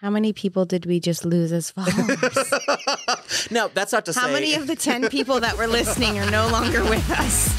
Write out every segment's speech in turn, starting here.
How many people did we just lose as followers? no, that's not to How say. How many of the 10 people that were listening are no longer with us?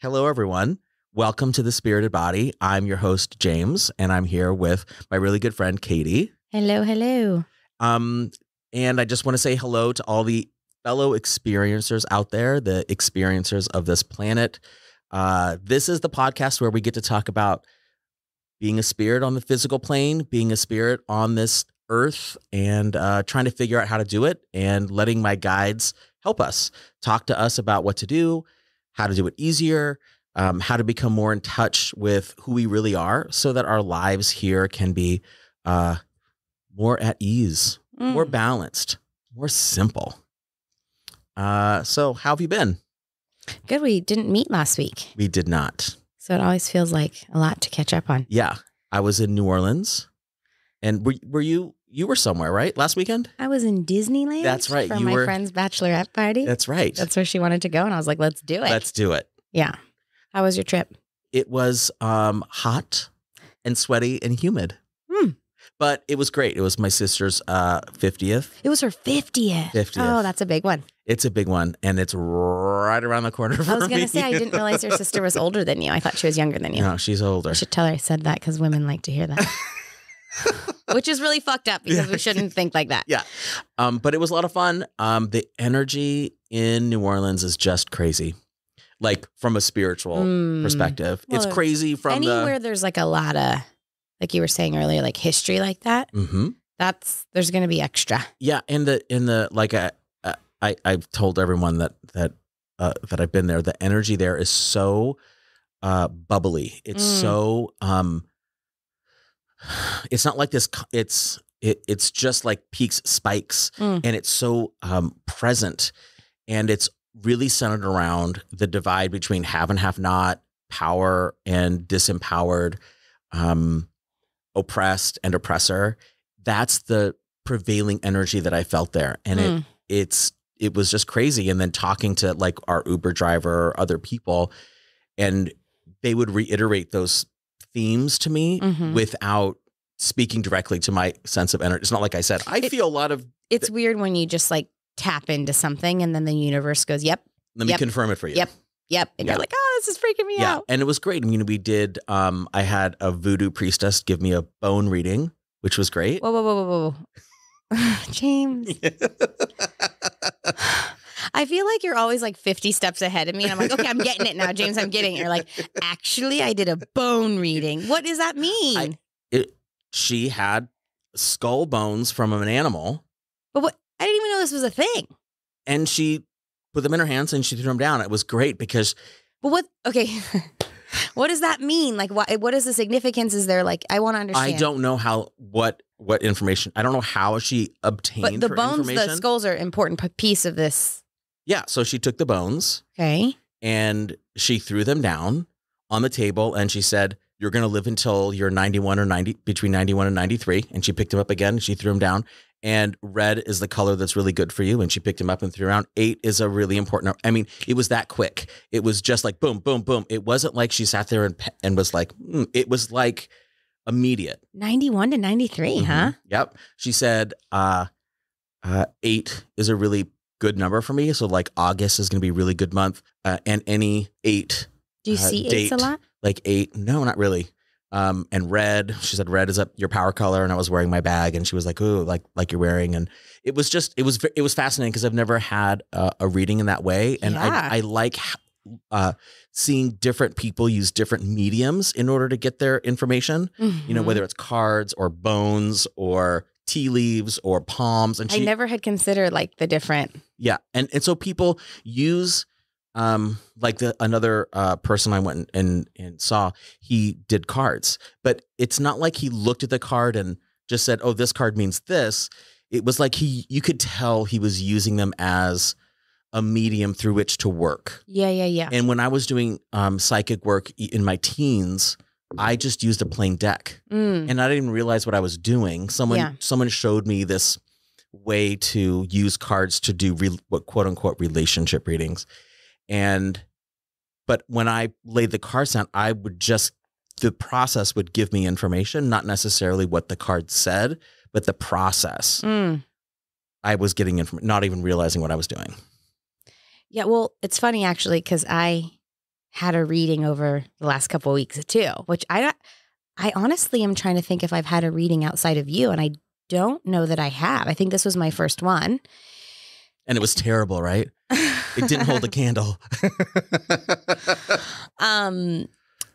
Hello, everyone. Welcome to The Spirited Body. I'm your host, James, and I'm here with my really good friend, Katie. Hello, hello. Um, and I just want to say hello to all the fellow experiencers out there, the experiencers of this planet. Uh, this is the podcast where we get to talk about being a spirit on the physical plane, being a spirit on this earth, and uh, trying to figure out how to do it and letting my guides help us talk to us about what to do, how to do it easier, um, how to become more in touch with who we really are so that our lives here can be uh, more at ease mm. more balanced, more simple. Uh, so, how have you been? Good. We didn't meet last week. We did not. So it always feels like a lot to catch up on. Yeah, I was in New Orleans, and were were you you were somewhere right last weekend? I was in Disneyland. That's right. For you my were... friend's bachelorette party. That's right. That's where she wanted to go, and I was like, "Let's do it. Let's do it." Yeah. How was your trip? It was um, hot and sweaty and humid but it was great. It was my sister's uh, 50th. It was her 50th. 50th. Oh, that's a big one. It's a big one, and it's right around the corner. I was going to say I didn't realize your sister was older than you. I thought she was younger than you. No, she's older. I should tell her I said that because women like to hear that. Which is really fucked up because we shouldn't think like that. Yeah. Um, but it was a lot of fun. Um, the energy in New Orleans is just crazy like from a spiritual mm. perspective. Well, it's crazy from anywhere the, there's like a lot of like you were saying earlier, like history like that, mm-hmm. that's there's going to be extra. Yeah, in the in the like I, I I've told everyone that that uh, that I've been there. The energy there is so uh, bubbly. It's mm. so um, it's not like this. It's it, it's just like peaks spikes, mm. and it's so um, present, and it's really centered around the divide between have and have not, power and disempowered. Um, oppressed and oppressor. That's the prevailing energy that I felt there. And mm. it hmm. it's it was just crazy. And then talking to like our Uber driver or other people, and they would reiterate those themes to me mm-hmm. without speaking directly to my sense of energy. It's not like I said, I it, feel a lot of It's weird when you just like tap into something and then the universe goes, Yep. Let yep, me confirm it for you. Yep. Yep. And you're like, oh, this is freaking me yeah. out. And it was great. I mean, we did, um, I had a voodoo priestess give me a bone reading, which was great. Whoa, whoa, whoa, whoa, whoa. James. I feel like you're always like 50 steps ahead of me. And I'm like, okay, I'm getting it now, James. I'm getting it. You're like, actually, I did a bone reading. What does that mean? I, it, she had skull bones from an animal. But what? I didn't even know this was a thing. And she put them in her hands and she threw them down. It was great because. But what? Okay. what does that mean? Like, what? What is the significance? Is there like? I want to understand. I don't know how what what information. I don't know how she obtained. But the bones, the skulls are important piece of this. Yeah. So she took the bones. Okay. And she threw them down on the table, and she said, "You're going to live until you're 91 or 90, between 91 and 93." And she picked them up again. She threw them down, and red is the color that's really good for you. And she picked him up and threw around. Eight is a really important. I mean, it was that quick. It was just like boom, boom, boom. It wasn't like she sat there and and was like, mm. it was like immediate. Ninety one to ninety three, mm mm-hmm. huh? Yep. She said, uh, uh, eight is a really good number for me. So like August is going to be a really good month. Uh, and any eight. Do you uh, see eights a lot? Like eight? No, not really um, and red. She said red is up your power color, and I was wearing my bag, and she was like, "Ooh, like like you're wearing." And it was just it was it was fascinating because I've never had a reading in that way, and yeah. I I like. Uh, seeing different people use different mediums in order to get their information, mm-hmm. you know, mm-hmm. whether it's cards or bones or tea leaves or palms. And she, I never had considered like the different. Yeah. And, and so people use um, like the another uh, person I went and, and, and saw, he did cards, but it's not like he looked at the card and just said, "Oh, this card means this." It was like he you could tell he was using them as a medium through which to work. Yeah, yeah, yeah. And when I was doing um, psychic work in my teens, I just used a plain deck, mm. and I didn't realize what I was doing. Someone yeah. someone showed me this way to use cards to do re- what quote unquote relationship readings and, but when I laid the cards down, I would just, the process would give me information, not necessarily what the card said, but the process. Mm. I was getting information, not even realizing what I was doing. Yeah. Well, it's funny actually, because I had a reading over the last couple weeks too, which I, I honestly am trying to think if I've had a reading outside of you, and I don't know that I have. I think this was my first one and it was terrible, right? It didn't hold a candle. um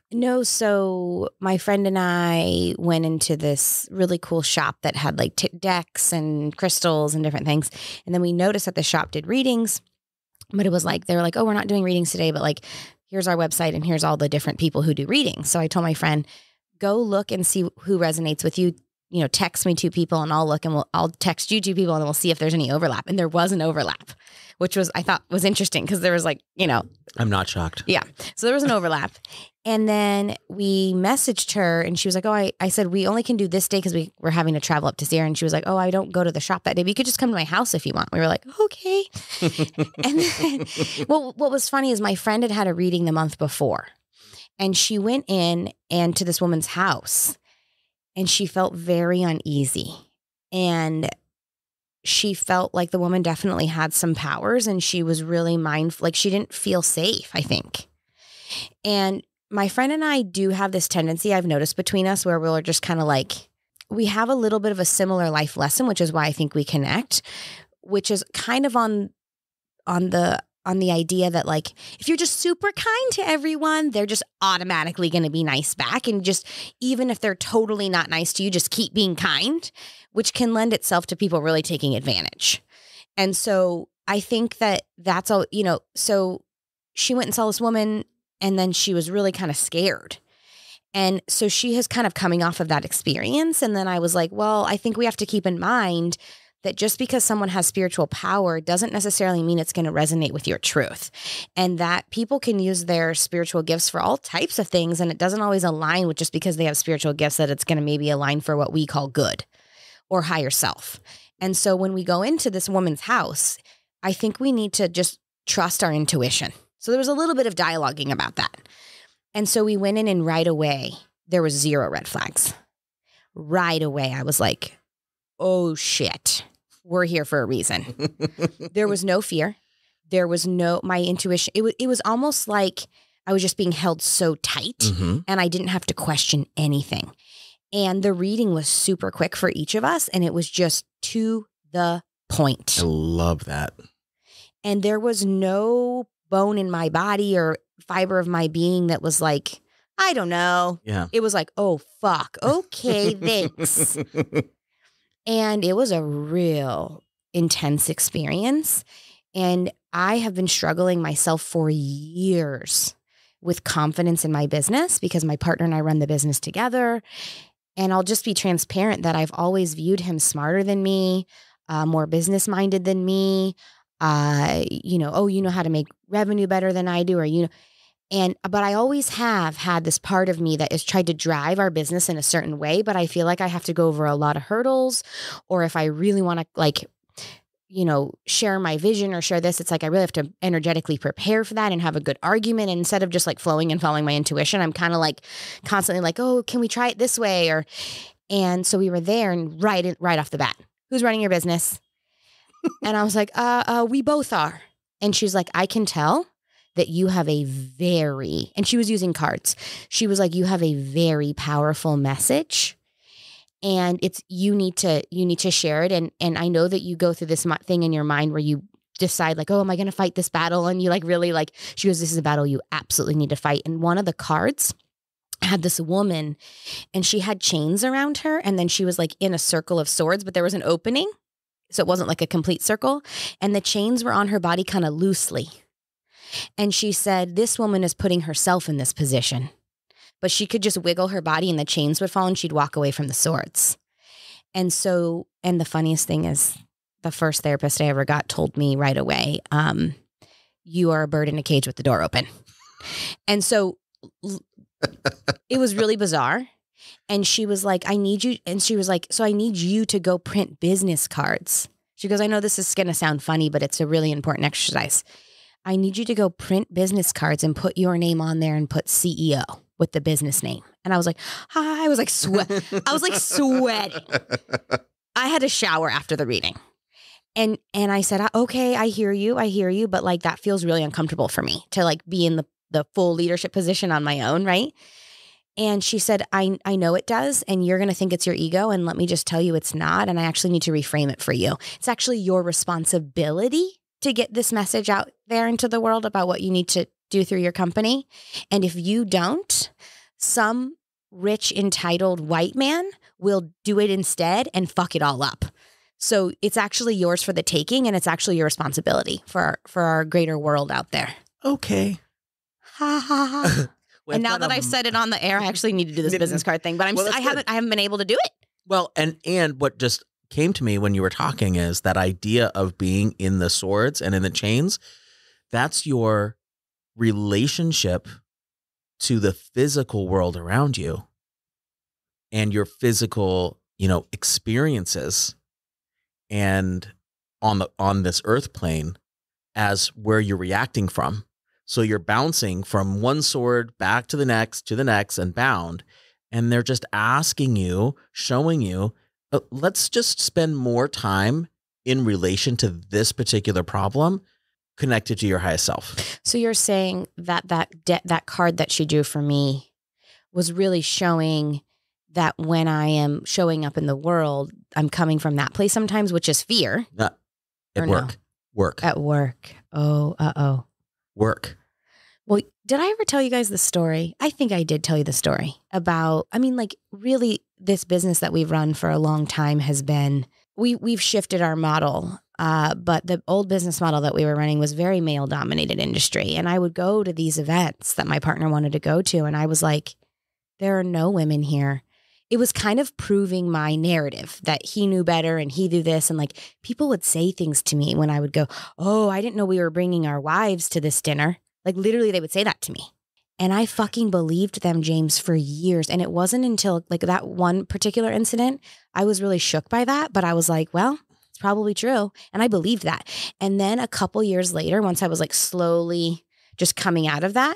no, so my friend and I went into this really cool shop that had like t- decks and crystals and different things. And then we noticed that the shop did readings, but it was like, they were like, oh, we're not doing readings today, but like, here's our website and here's all the different people who do readings. So I told my friend, go look and see who resonates with you you know, text me two people and I'll look and we'll, I'll text you two people and we'll see if there's any overlap. And there was an overlap, which was, I thought was interesting because there was like, you know, I'm not shocked. Yeah. So there was an overlap. and then we messaged her and she was like, Oh, I, I said, we only can do this day because we were having to travel up to Sierra. And she was like, Oh, I don't go to the shop that day. But you could just come to my house if you want. We were like, Okay. and then, well, what was funny is my friend had had a reading the month before and she went in and to this woman's house and she felt very uneasy. And she felt like the woman definitely had some powers and she was really mindful, like she didn't feel safe, I think. And my friend and I do have this tendency I've noticed between us where we're just kind of like, we have a little bit of a similar life lesson, which is why I think we connect, which is kind of on on the on the idea that like if you're just super kind to everyone, they're just automatically going to be nice back and just even if they're totally not nice to you, just keep being kind, which can lend itself to people really taking advantage. And so I think that that's all, you know, so she went and saw this woman and then she was really kind of scared. And so she has kind of coming off of that experience and then I was like, well, I think we have to keep in mind that just because someone has spiritual power doesn't necessarily mean it's going to resonate with your truth. And that people can use their spiritual gifts for all types of things. And it doesn't always align with just because they have spiritual gifts that it's going to maybe align for what we call good or higher self. And so when we go into this woman's house, I think we need to just trust our intuition. So there was a little bit of dialoguing about that. And so we went in and right away, there was zero red flags. Right away, I was like, oh shit we're here for a reason. there was no fear. There was no my intuition. It was it was almost like I was just being held so tight mm-hmm. and I didn't have to question anything. And the reading was super quick for each of us and it was just to the point. I love that. And there was no bone in my body or fiber of my being that was like, I don't know. Yeah. It was like, oh, fuck. Okay, thanks. And it was a real intense experience. And I have been struggling myself for years with confidence in my business because my partner and I run the business together. And I'll just be transparent that I've always viewed him smarter than me, uh, more business minded than me. Uh, you know, oh, you know how to make revenue better than I do, or you know. And, but I always have had this part of me that has tried to drive our business in a certain way, but I feel like I have to go over a lot of hurdles. Or if I really want to, like, you know, share my vision or share this, it's like I really have to energetically prepare for that and have a good argument. instead of just like flowing and following my intuition, I'm kind of like constantly like, oh, can we try it this way? Or, and so we were there and right, in, right off the bat, who's running your business? and I was like, uh, uh, we both are. And she's like, I can tell that you have a very, and she was using cards. She was like, you have a very powerful message and it's, you need to, you need to share it. And, and I know that you go through this thing in your mind where you decide like, oh, am I going to fight this battle? And you like, really like, she goes, this is a battle you absolutely need to fight. And one of the cards, had this woman and she had chains around her and then she was like in a circle of swords but there was an opening so it wasn't like a complete circle and the chains were on her body kind of loosely and she said, This woman is putting herself in this position. But she could just wiggle her body and the chains would fall and she'd walk away from the swords. And so, and the funniest thing is, the first therapist I ever got told me right away, um, You are a bird in a cage with the door open. And so it was really bizarre. And she was like, I need you. And she was like, So I need you to go print business cards. She goes, I know this is going to sound funny, but it's a really important exercise. I need you to go print business cards and put your name on there and put CEO with the business name. And I was like, I was like sweat. I was like sweating. I had a shower after the reading. And and I said, uh, okay, I hear you, I hear you, but like that feels really uncomfortable for me to like be in the the full leadership position on my own, right? And she said, I, I know it does. And you're going to think it's your ego. And let me just tell you, it's not. And I actually need to reframe it for you. It's actually your responsibility to get this message out there into the world about what you need to do through your company. And if you don't, some rich, entitled white man will do it instead and fuck it all up. So it's actually yours for the taking and it's actually your responsibility for our, for our greater world out there. Okay. Ha ha ha. and now that, I've said it on the air, I actually need to do this business card thing, but I'm well, I haven't good. I haven't been able to do it. Well, and and what just came to me when you were talking is that idea of being in the swords and in the chains. That's your relationship to the physical world around you and your physical, you know, experiences and on the on this earth plane as where you're reacting from. So you're bouncing from one sword back to the next to the next and bound and they're just asking you, showing you uh, let's just spend more time in relation to this particular problem connected to your highest self. So you're saying that that de- that card that she drew for me was really showing that when I am showing up in the world, I'm coming from that place sometimes, which is fear. Uh, at or work. No? Work. At work. Oh, uh oh. Work. Well, did I ever tell you guys the story? I think I did tell you the story about, I mean, like really this business that we've run for a long time has been we we've shifted our model. Uh, but the old business model that we were running was very male dominated industry. And I would go to these events that my partner wanted to go to. And I was like, there are no women here. It was kind of proving my narrative that he knew better and he knew this. And like people would say things to me when I would go, Oh, I didn't know we were bringing our wives to this dinner. Like literally, they would say that to me. And I fucking believed them, James, for years. And it wasn't until like that one particular incident, I was really shook by that. But I was like, well, it's probably true. And I believed that. And then a couple years later, once I was like slowly just coming out of that,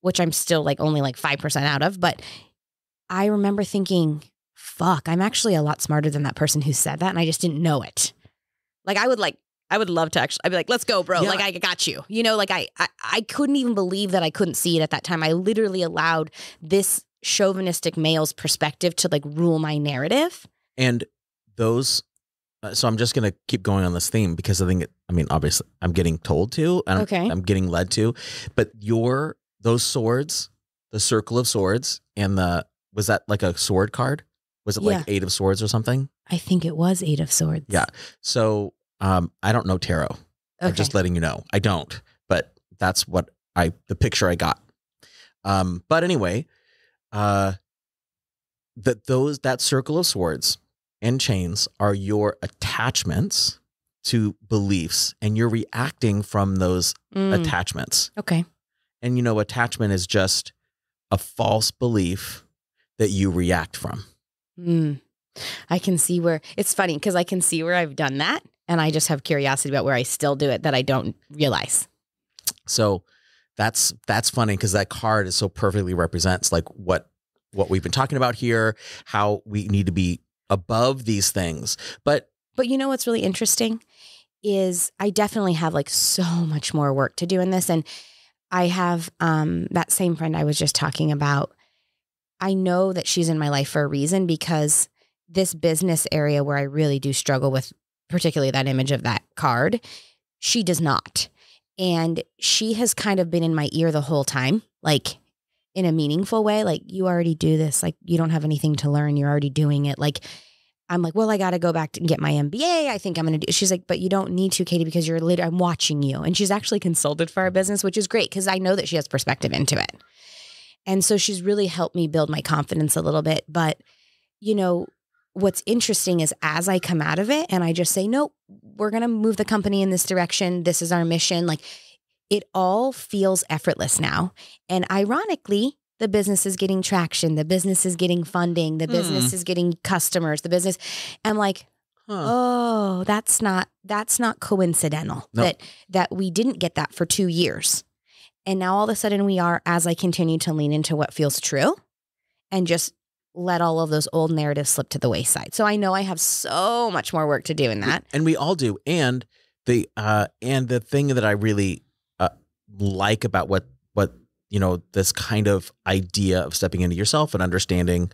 which I'm still like only like 5% out of, but I remember thinking, fuck, I'm actually a lot smarter than that person who said that. And I just didn't know it. Like I would like I would love to actually. I'd be like, "Let's go, bro! Yeah. Like, I got you." You know, like I, I, I couldn't even believe that I couldn't see it at that time. I literally allowed this chauvinistic male's perspective to like rule my narrative. And those, uh, so I'm just gonna keep going on this theme because I think, it, I mean, obviously, I'm getting told to, and okay. I'm, I'm getting led to, but your those swords, the circle of swords, and the was that like a sword card? Was it yeah. like eight of swords or something? I think it was eight of swords. Yeah. So um, I don't know tarot. Okay. I'm just letting you know. I don't, but that's what I the picture I got. Um, but anyway, uh, that those that circle of swords and chains are your attachments to beliefs, and you're reacting from those mm. attachments. Okay. And you know, attachment is just a false belief that you react from. Mm. I can see where it's funny because I can see where I've done that. And I just have curiosity about where I still do it that I don't realize. So that's that's funny because that card is so perfectly represents like what what we've been talking about here, how we need to be above these things. But but you know what's really interesting is I definitely have like so much more work to do in this and I have um that same friend I was just talking about. I know that she's in my life for a reason because this business area where I really do struggle with particularly that image of that card. She does not. And she has kind of been in my ear the whole time, like in a meaningful way. Like, you already do this. Like, you don't have anything to learn. You're already doing it. Like, I'm like, well, I got to go back and get my MBA. I think I'm going to do. She's like, but you don't need to, Katie, because you're lit. I'm watching you. And she's actually consulted for our business, which is great because I know that she has perspective into it. And so she's really helped me build my confidence a little bit. But, you know, what's interesting is as I come out of it and I just say, no, we're going to move the company in this direction. This is our mission. Like it all feels effortless now. And ironically, the business is getting traction, the business is getting funding, the mm. business hmm. is getting customers, the business. I'm like, Huh. Oh, that's not that's not coincidental nope. that that we didn't get that for 2 years. And now all of a sudden we are as I continue to lean into what feels true and just let all of those old narratives slip to the wayside. So I know I have so much more work to do in that. And we all do. And the uh and the thing that I really uh, like about what what you know this kind of idea of stepping into yourself and understanding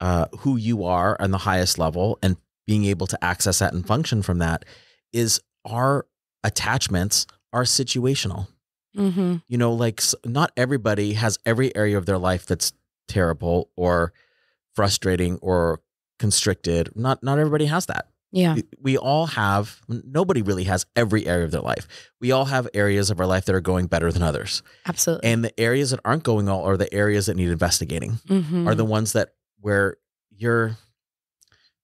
uh who you are on the highest level and being able to access that and function from that is our attachments are situational. Mm-hmm. You know, like not everybody has every area of their life that's terrible or frustrating or constricted. Not not everybody has that. Yeah. We all have nobody really has every area of their life. We all have areas of our life that are going better than others. Absolutely. And the areas that aren't going all are the areas that need investigating. Mm-hmm. Are the ones that where you're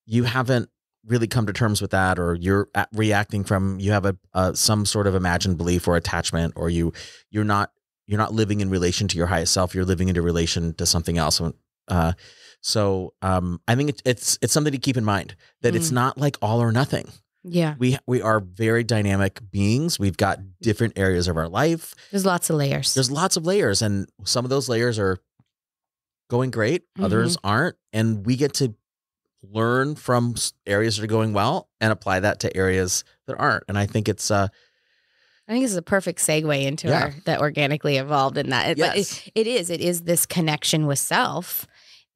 you haven't really come to terms with that or you're reacting from you have a some sort of imagined belief or attachment or you you're not you're not living in relation to your highest self you're living into relation to something else uh, so um, I think it's it's it's something to keep in mind that mm. it's not like all or nothing. Yeah, we we are very dynamic beings. We've got different areas of our life. There's lots of layers. There's lots of layers, and some of those layers are going great, mm -hmm. others mm-hmm. aren't, and we get to learn from areas that are going well and apply that to areas that aren't. And I think it's uh I think this is a perfect segue into yeah. our, that organically evolved in that. It, yes. It, it is. It is this connection with self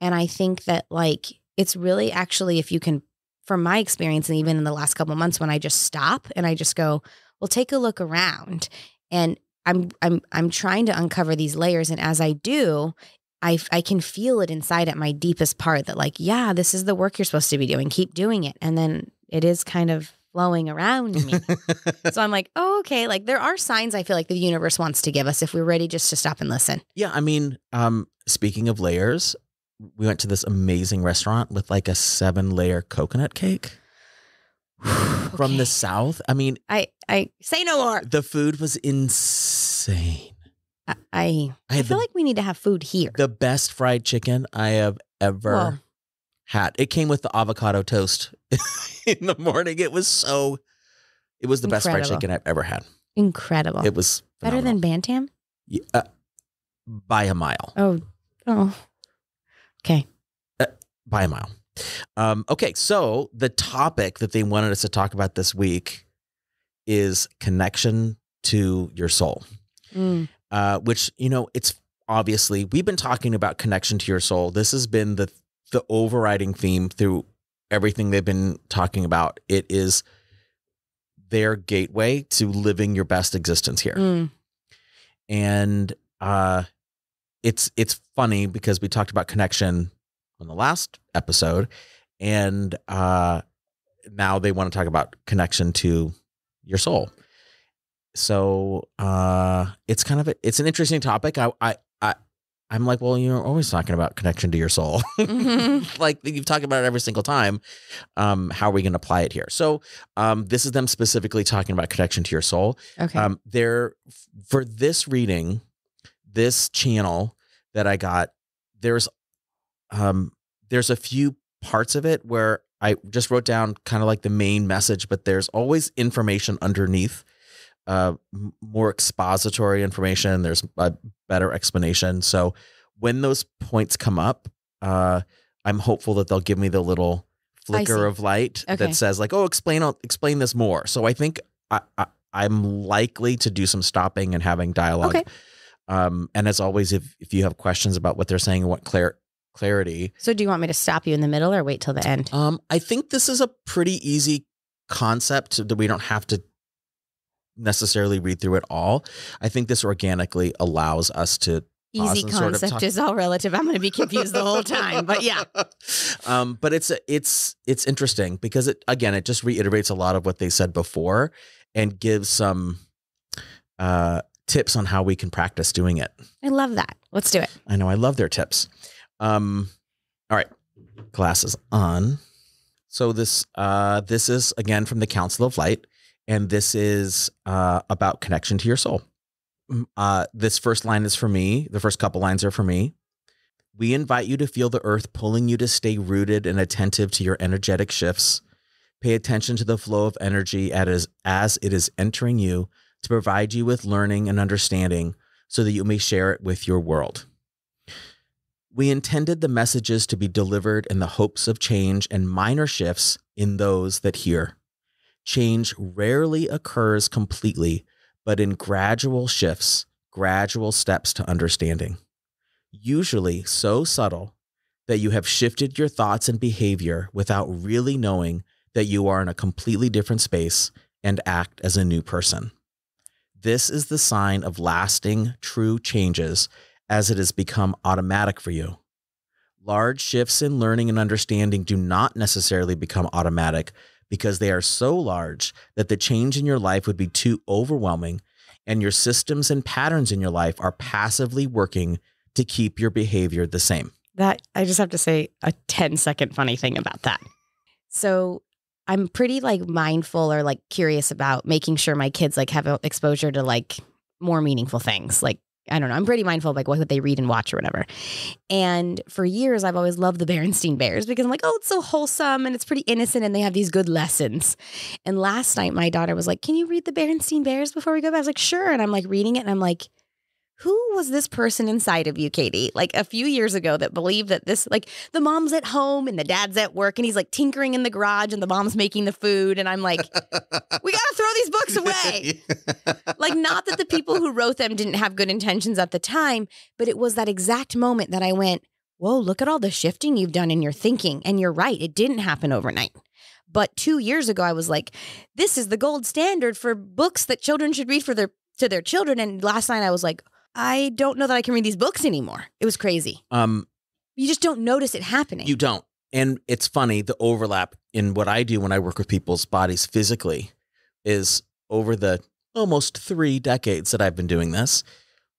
and I think that like it's really actually if you can from my experience and even in the last couple months when I just stop and I just go, well take a look around and I'm I'm I'm trying to uncover these layers and as I do, I, I can feel it inside at my deepest part that like yeah this is the work you're supposed to be doing keep doing it and then it is kind of flowing around me so i'm like oh okay like there are signs i feel like the universe wants to give us if we're ready just to stop and listen yeah i mean um speaking of layers we went to this amazing restaurant with like a seven layer coconut cake okay. from the south. I mean, I I say no more. The food was insane. I I, I, I feel the, like we need to have food here. The best fried chicken I have ever Whoa. had. It came with the avocado toast in the morning. It was so. It was the Incredible. best fried chicken I've ever had. Incredible. It was phenomenal. better than bantam. Yeah, uh, by a mile. Oh, oh. Okay. Uh, by a mile. Um, okay, so the topic that they wanted us to talk about this week is connection to your soul, mm. uh, which you know it's obviously we've been talking about connection to your soul. This has been the the overriding theme through everything they've been talking about. It is their gateway to living your best existence here, mm. and uh, it's it's funny because we talked about connection on the last episode, and uh, now they want to talk about connection to your soul. So uh, it's kind of a, it's an interesting topic. I, I I I'm like, well, you're always talking about connection to your soul, mm-hmm. like you've talked about it every single time. Um, how are we going to apply it here? So um, this is them specifically talking about connection to your soul. Okay. Um, they're for this reading this channel that I got, there's um there's a few parts of it where I just wrote down kind of like the main message, but there's always information underneath, uh, more expository information. There's a better explanation. So when those points come up, uh, I'm hopeful that they'll give me the little flicker of light okay. that says like, "Oh, explain explain this more." So I think I, I am likely to do some stopping and having dialogue okay. Um, and as always, if, if you have questions about what they're saying what clarity. So, do you want me to stop you in the middle or wait till the end? Um, I think this is a pretty easy concept that we don't have to necessarily read through it all. I think this organically allows us to easy concept sort of is all relative. I'm going to be confused the whole time, but yeah. Um, but it's it's it's interesting because it again it just reiterates a lot of what they said before and gives some uh, tips on how we can practice doing it. I love that. Let's do it. I know. I love their tips. Um, all right, glasses on. So this uh, this is again from the Council of Light, and this is uh, about connection to your soul. Mm, uh, this first line is for me. The first couple lines are for me. We invite you to feel the earth pulling you to stay rooted and attentive to your energetic shifts. Pay attention to the flow of energy as, as it is entering you to provide you with learning and understanding so that you may share it with your world. We intended the messages to be delivered in the hopes of change and minor shifts in those that hear. Change rarely occurs completely, but in gradual shifts, gradual steps to understanding. Usually so subtle that you have shifted your thoughts and behavior without really knowing that you are in a completely different space and act as a new person. This is the sign of lasting, true changes as it has become automatic for you. Large shifts in learning and understanding do not necessarily become automatic because they are so large that the change in your life would be too overwhelming, and your systems and patterns in your life are passively working to keep your behavior the same. That I just have to say a 10 second funny thing about that. So I'm pretty like mindful or like curious about making sure my kids like have uh, exposure to like more meaningful things. Like I don't know. I'm pretty mindful of like what they read and watch or whatever. And for years, I've always loved the Berenstein Bears because I'm like, oh, it's so wholesome and it's pretty innocent and they have these good lessons. And last night, my daughter was like, "Can you read the Berenstein Bears before we go?" Back? I was like, "Sure." And I'm like reading it and I'm like, who was this person inside of you, Katie? Like a few years ago that believed that this, like the mom's at home and the dad's at work and he's like tinkering in the garage and the mom's making the food. And I'm like, we got to throw these books away. like, not that the people who wrote them didn't have good intentions at the time, but it was that exact moment that I went, whoa, look at all the shifting you've done in your thinking. And you're right, it didn't happen overnight. But two years ago, I was like, this is the gold standard for books that children should read for their to their children. And last night I was like, I don't know that I can read these books anymore. It was crazy. Um, you just don't notice it happening. You don't. And it's funny, the overlap in what I do when I work with people's bodies physically is over the almost three decades that I've been doing this.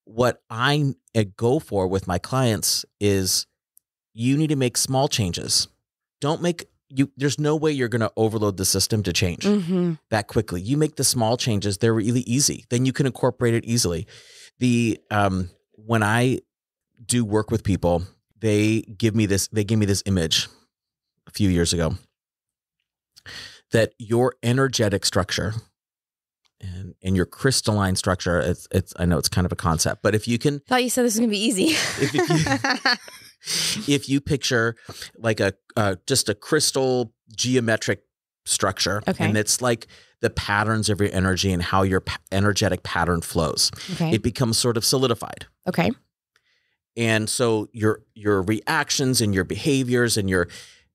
What I go for with my clients is you need to make small changes. Don't make you, there's no way you're going to overload the system to change mm-hmm. that quickly. You make the small changes, they're really easy. Then you can incorporate it easily the um, when I do work with people, they give me this. They gave me this image a few years ago that your energetic structure and, and your crystalline structure. It's, it's I know it's kind of a concept, but if you can, thought you said this was gonna be easy. if, you, if you picture like a uh, just a crystal geometric structure, okay. and it's like the patterns of your energy and how your energetic pattern flows. Okay. It becomes sort of solidified. Okay. And so your your reactions and your behaviors and your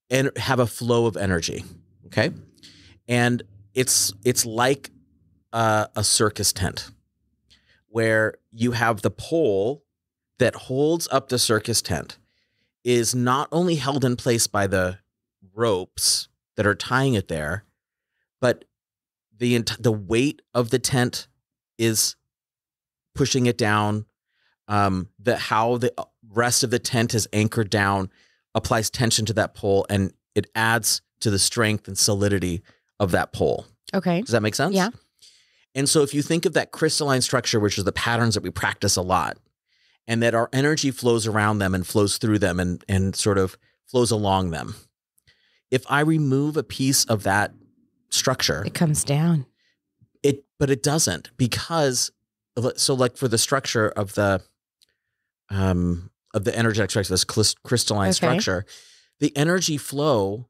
and have a flow of energy. Okay. And it's it's like a circus tent where you have the pole that holds up the circus tent is not only held in place by the ropes that are tying it there, but the ent- the weight of the tent is pushing it down. Um, the how the uh, rest of the tent is anchored down applies tension to that pole, and it adds to the strength and solidity of that pole. Okay, does that make sense? Yeah. And so, if you think of that crystalline structure, which is the patterns that we practice a lot, and that our energy flows around them and flows through them and and sort of flows along them. If I remove a piece of that structure. It comes down. It, but it doesn't because, so like for the structure of the, um, of the energetic structure, this crystalline okay. structure, the energy flow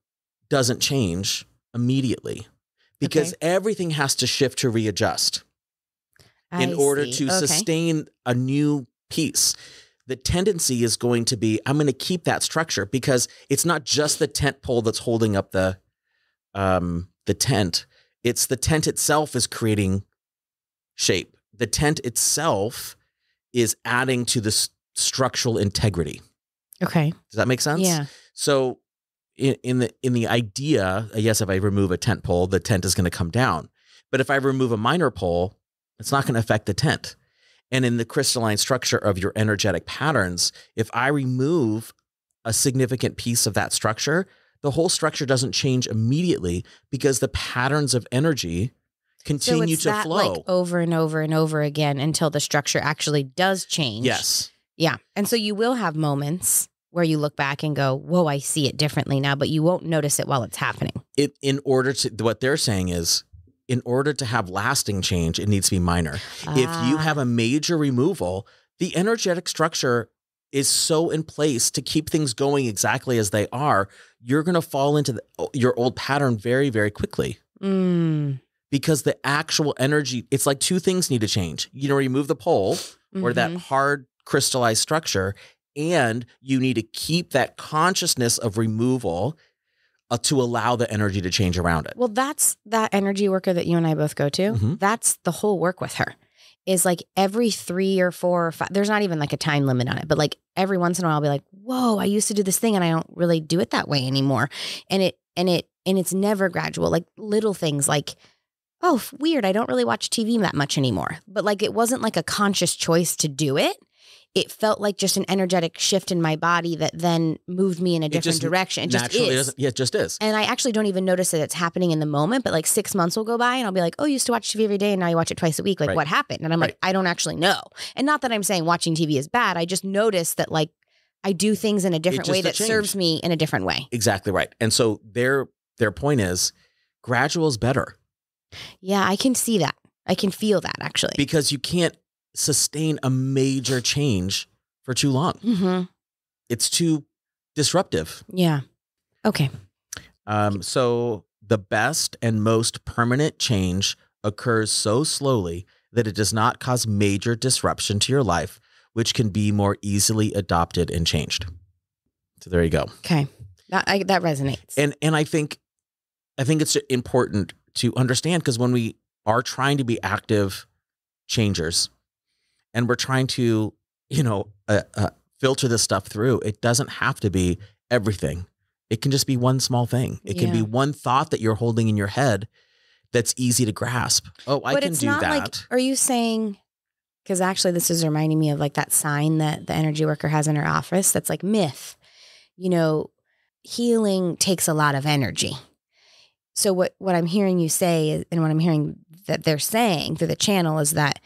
doesn't change immediately because okay. everything has to shift to readjust I in order see. to okay. sustain a new piece. The tendency is going to be I'm going to keep that structure because it's not just the tent pole that's holding up the um the tent. It's the tent itself is creating shape. The tent itself is adding to the st structural integrity. Okay. Does that make sense? Yeah. So in, in the in the idea, yes, if I remove a tent pole, the tent is going to come down. But if I remove a minor pole, it's not going to affect the tent. And in the crystalline structure of your energetic patterns, if I remove a significant piece of that structure, the whole structure doesn't change immediately because the patterns of energy continue so to that, flow like, over and over and over again until the structure actually does change. Yes. Yeah. And so you will have moments where you look back and go, "Whoa, I see it differently now," but you won't notice it while it's happening. It in order to what they're saying is in order to have lasting change, it needs to be minor. Ah. If you ah. have a major removal, the energetic structure is so in place to keep things going exactly as they are you're going to fall into the, your old pattern very, very quickly. Mm. Because the actual energy, it's like two things need to change. You know, remove the pole mm-hmm. or that mm-hmm. hard crystallized structure, and you need to keep that consciousness of removal uh, to allow the energy to change around it. Well, that's that energy worker that you and I both go to. Mm-hmm. That's the whole work with her is like every three or four or five, there's not even like a time limit on it, but like every once in a while I'll be like, whoa, I used to do this thing and I don't really do it that way anymore. And it, and it, and it's never gradual, like little things like, oh, weird, I don't really watch TV that much anymore. But like it wasn't like a conscious choice to do it it felt like just an energetic shift in my body that then moved me in a different direction. It just is. Yeah, it just is. And I actually don't even notice that it's happening in the moment, but like six months will go by and I'll be like, oh, you used to watch TV every day and now you watch it twice a week. Like, right. what happened? And I'm right. like, I don't actually know. And not that I'm saying watching TV is bad. I just notice that like I do things in a different way that change. serves me in a different way. Exactly right. And so their their point is gradual is better. Yeah, I can see that. I can feel that actually. Because you can't sustain a major change for too long. Mm-hmm. It's too disruptive. Yeah. Okay. Um, so the best and most permanent change occurs so slowly that it does not cause major disruption to your life, which can be more easily adopted and changed. So there you go. Okay. That, I, that resonates. And and I think I think it's important to understand because when we are trying to be active changers, and we're trying to, you know, uh, uh, filter this stuff through. It doesn't have to be everything. It can just be one small thing. It yeah. can be one thought that you're holding in your head that's easy to grasp. Oh, I but can do that. Like, are you saying? Because actually, this is reminding me of like that sign that the energy worker has in her office. That's like myth. You know, healing takes a lot of energy. So what what I'm hearing you say, and what I'm hearing that they're saying through the channel is that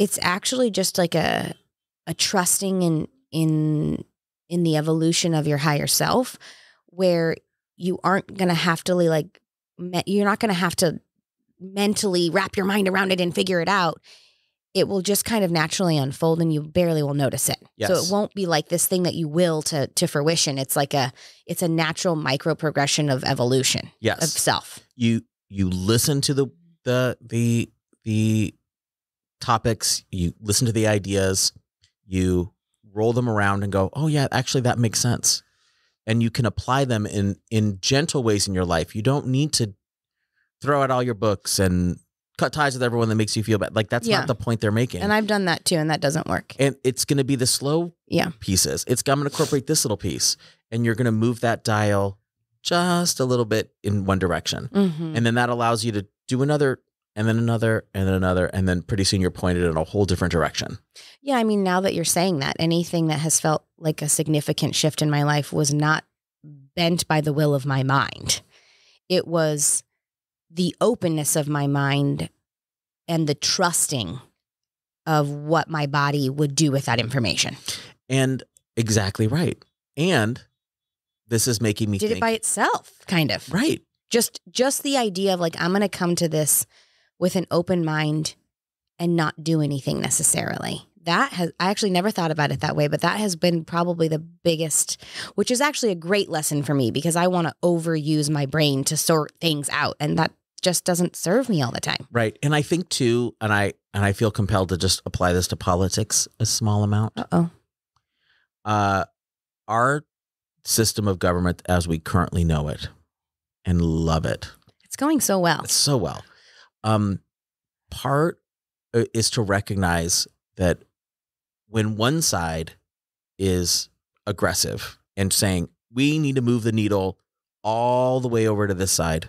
it's actually just like a a trusting in in in the evolution of your higher self where you aren't going to have to like you're not going to have to mentally wrap your mind around it and figure it out it will just kind of naturally unfold and you barely will notice it yes. so it won't be like this thing that you will to to fruition it's like a it's a natural micro progression of evolution yes. of self you you listen to the the the the topics, you listen to the ideas, you roll them around and go, "Oh yeah, actually that makes sense." And you can apply them in in gentle ways in your life. You don't need to throw out all your books and cut ties with everyone that makes you feel bad. Like that's yeah. not the point they're making. And I've done that too, and that doesn't work. And it's going to be the slow yeah. pieces. It's I'm going to incorporate this little piece, and you're going to move that dial just a little bit in one direction, mm-hmm. and then that allows you to do another and then another and then another and then pretty soon you're pointed in a whole different direction yeah i mean now that you're saying that anything that has felt like a significant shift in my life was not bent by the will of my mind it was the openness of my mind and the trusting of what my body would do with that information and exactly right and this is making me did think, it by itself kind of right just just the idea of like i'm gonna come to this with an open mind and not do anything necessarily. That has, I actually never thought about it that way, but that has been probably the biggest, which is actually a great lesson for me because I want to overuse my brain to sort things out. And that just doesn't serve me all the time. Right. And I think too, and I, and I feel compelled to just apply this to politics a small amount. Uh-oh. Uh, our system of government as we currently know it and love it. It's going so well. It's so well. Um, part uh, is to recognize that when one side is aggressive and saying we need to move the needle all the way over to this side,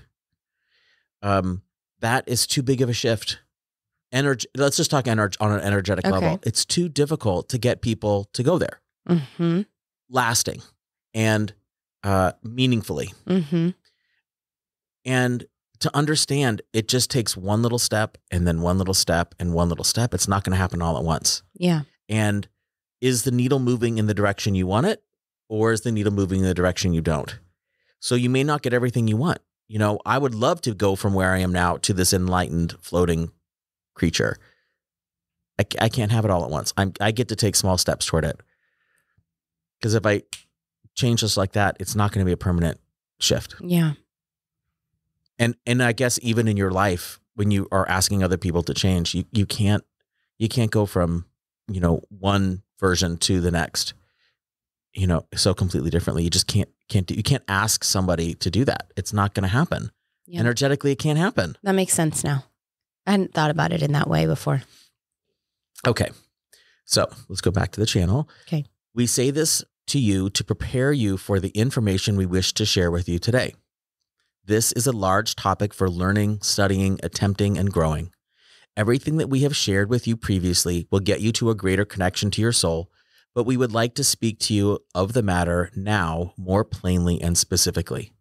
um, that is too big of a shift. Energy. Let's just talk energy on an energetic okay. level. It's too difficult to get people to go there, mm-hmm. lasting and uh, meaningfully. Mm-hmm. And to understand it just takes one little step and then one little step and one little step. It's not going to happen all at once. Yeah. And is the needle moving in the direction you want it or is the needle moving in the direction you don't? So you may not get everything you want. You know, I would love to go from where I am now to this enlightened floating creature. I, I can't have it all at once. I'm, I get to take small steps toward it. Because if I change just like that, it's not going to be a permanent shift. Yeah and and I guess even in your life when you are asking other people to change, you you can't you can't go from you know one version to the next, you know, so completely differently. You just can't can't do, you can't ask somebody to do that. It's not going to happen. Energetically, it can't happen. That makes sense now. I hadn't thought about it in that way before. Okay. So let's go back to the channel. Okay. We say this to you to prepare you for the information we wish to share with you today. This is a large topic for learning, studying, attempting, and growing. Everything that we have shared with you previously will get you to a greater connection to your soul, but we would like to speak to you of the matter now more plainly and specifically.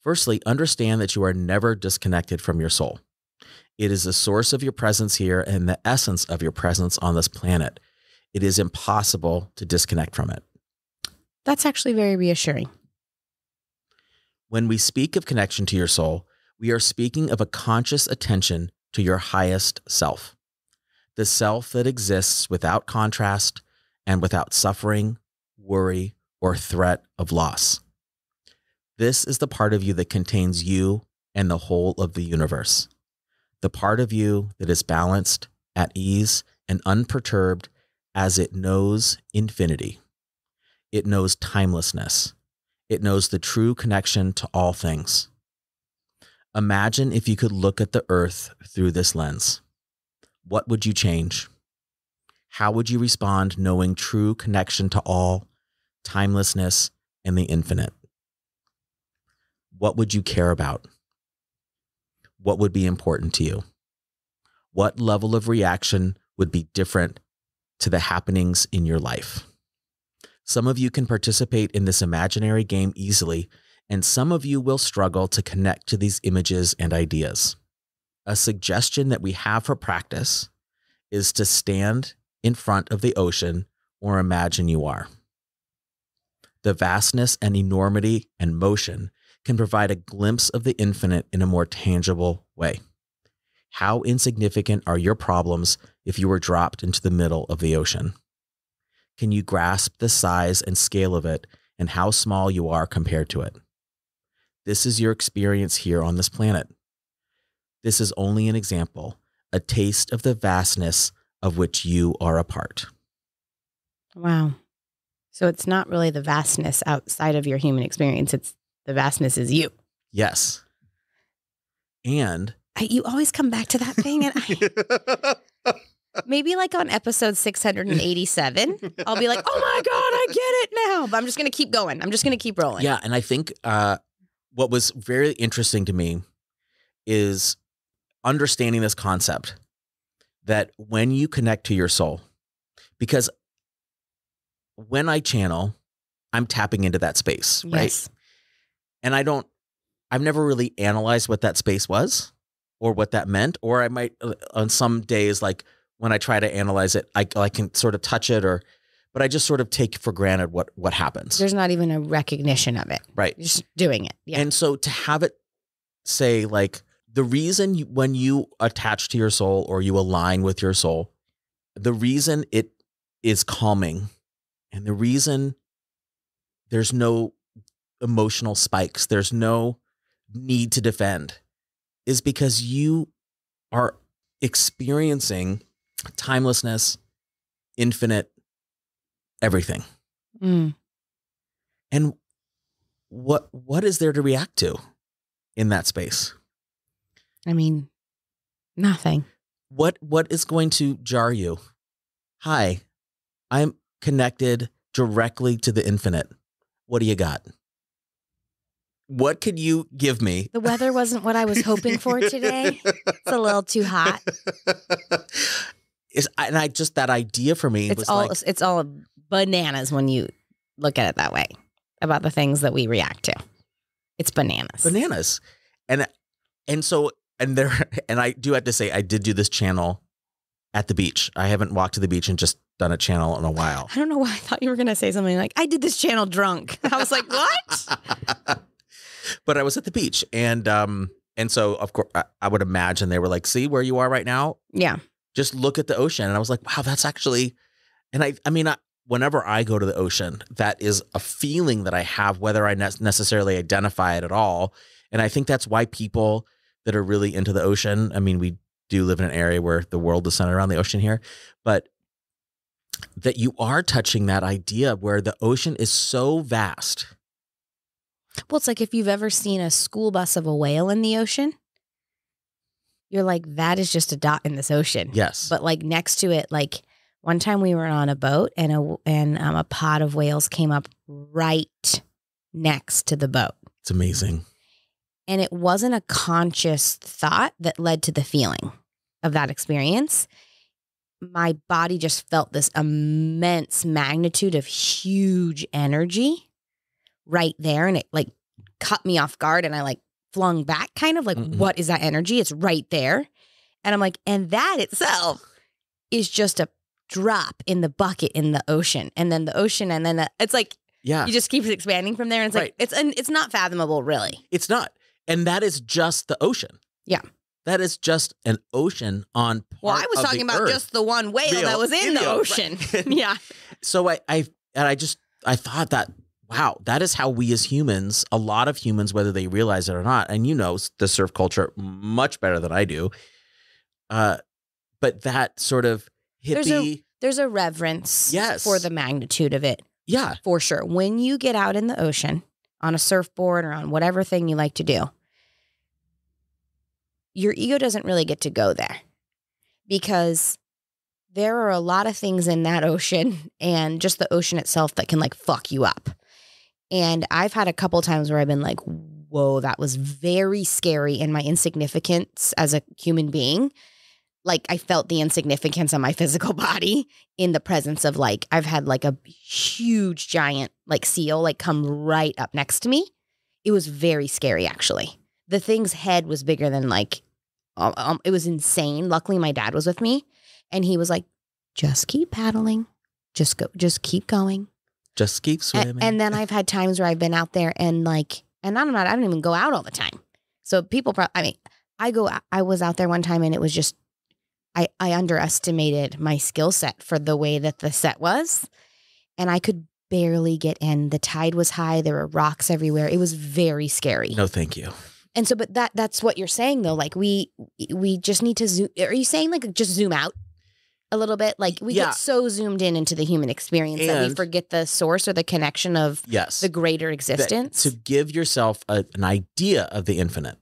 Firstly, understand that you are never disconnected from your soul. It is the source of your presence here and the essence of your presence on this planet. It is impossible to disconnect from it. That's actually very reassuring. When we speak of connection to your soul, we are speaking of a conscious attention to your highest self, the self that exists without contrast and without suffering, worry, or threat of loss. This is the part of you that contains you and the whole of the universe, the part of you that is balanced, at ease, and unperturbed as it knows infinity. It knows timelessness it knows the true connection to all things. Imagine if you could look at the earth through this lens. What would you change? How would you respond knowing true connection to all, timelessness, and the infinite? What would you care about? What would be important to you? What level of reaction would be different to the happenings in your life? Some of you can participate in this imaginary game easily, and some of you will struggle to connect to these images and ideas. A suggestion that we have for practice is to stand in front of the ocean or imagine you are. The vastness and enormity and motion can provide a glimpse of the infinite in a more tangible way. How insignificant are your problems if you were dropped into the middle of the ocean? can you grasp the size and scale of it and how small you are compared to it? This is your experience here on this planet. This is only an example, a taste of the vastness of which you are a part. Wow. So it's not really the vastness outside of your human experience, it's the vastness is you. Yes. And I, you always come back to that thing. And I, Maybe like on episode 687, I'll be like, oh my God, I get it now. But I'm just going to keep going. I'm just going to keep rolling. Yeah. And I think uh, what was very interesting to me is understanding this concept that when you connect to your soul, because when I channel, I'm tapping into that space, yes. right? And I don't, I've never really analyzed what that space was or what that meant. Or I might uh, on some days like, when I try to analyze it, I, I can sort of touch it or, but I just sort of take for granted what what happens. There's not even a recognition of it. Right. You're just doing it. Yeah. And so to have it say like the reason you, when you attach to your soul or you align with your soul, the reason it is calming and the reason there's no emotional spikes, there's no need to defend is because you are experiencing timelessness, infinite, everything. Mm. And what what is there to react to in that space? I mean, nothing. What what is going to jar you? Hi, I'm connected directly to the infinite. What do you got? What could you give me? The weather wasn't what I was hoping for today. it's a little too hot. and I just that idea for me it's was all like, it's all bananas when you look at it that way about the things that we react to. It's bananas. Bananas. And and so and there and I do have to say I did do this channel at the beach. I haven't walked to the beach and just done a channel in a while. I don't know why I thought you were going to say something like I did this channel drunk. I was like, "What?" but I was at the beach and um and so of course I, I would imagine they were like, "See where you are right now?" Yeah just look at the ocean. And I was like, wow, that's actually, and I, I mean, I, whenever I go to the ocean, that is a feeling that I have, whether I ne- necessarily identify it at all. And I think that's why people that are really into the ocean, I mean, we do live in an area where the world is centered around the ocean here, but that you are touching that idea where the ocean is so vast. Well, it's like if you've ever seen a school bus of a whale in the ocean you're like, that is just a dot in this ocean. Yes. But like next to it, like one time we were on a boat and a and um, a pod of whales came up right next to the boat. It's amazing. And it wasn't a conscious thought that led to the feeling of that experience. My body just felt this immense magnitude of huge energy right there. And it like cut me off guard. And I like flung back, kind of like, mm-hmm. what is that energy? It's right there. And I'm like, and that itself is just a drop in the bucket in the ocean. And then the ocean, and then the, it's like, yeah, you just keep expanding from there. And it's right. like, it's, an, it's not fathomable, really. It's not. And that is just the ocean. Yeah. That is just an ocean on. well, I was talking about Earth. just the one whale Real. that was in, in the, the ocean. ocean. yeah. So I, I, and I just, I thought that wow, that is how we as humans, a lot of humans, whether they realize it or not, and you know the surf culture much better than I do. Uh, but that sort of hippie. There's a, there's a reverence yes. for the magnitude of it. Yeah. For sure. When you get out in the ocean on a surfboard or on whatever thing you like to do, your ego doesn't really get to go there because there are a lot of things in that ocean and just the ocean itself that can like fuck you up. And I've had a couple times where I've been like, whoa, that was very scary in my insignificance as a human being. Like I felt the insignificance of my physical body in the presence of like, I've had like a huge giant like seal like come right up next to me. It was very scary actually. The thing's head was bigger than like, um, um it was insane. Luckily, my dad was with me and he was like, just keep paddling. Just go, just keep going. Just keep swimming. And, and then I've had times where I've been out there and like, and I'm not, I don't even go out all the time. So people probably, I mean, I go, I was out there one time and it was just, I, I underestimated my skill set for the way that the set was. And I could barely get in. The tide was high. There were rocks everywhere. It was very scary. No, thank you. And so, but that, that's what you're saying though. Like we, we just need to zoom. Are you saying like just zoom out? a little bit. Like we yeah. get so zoomed in into the human experience and that we forget the source or the connection of yes, the greater existence. to give yourself a, an idea of the infinite.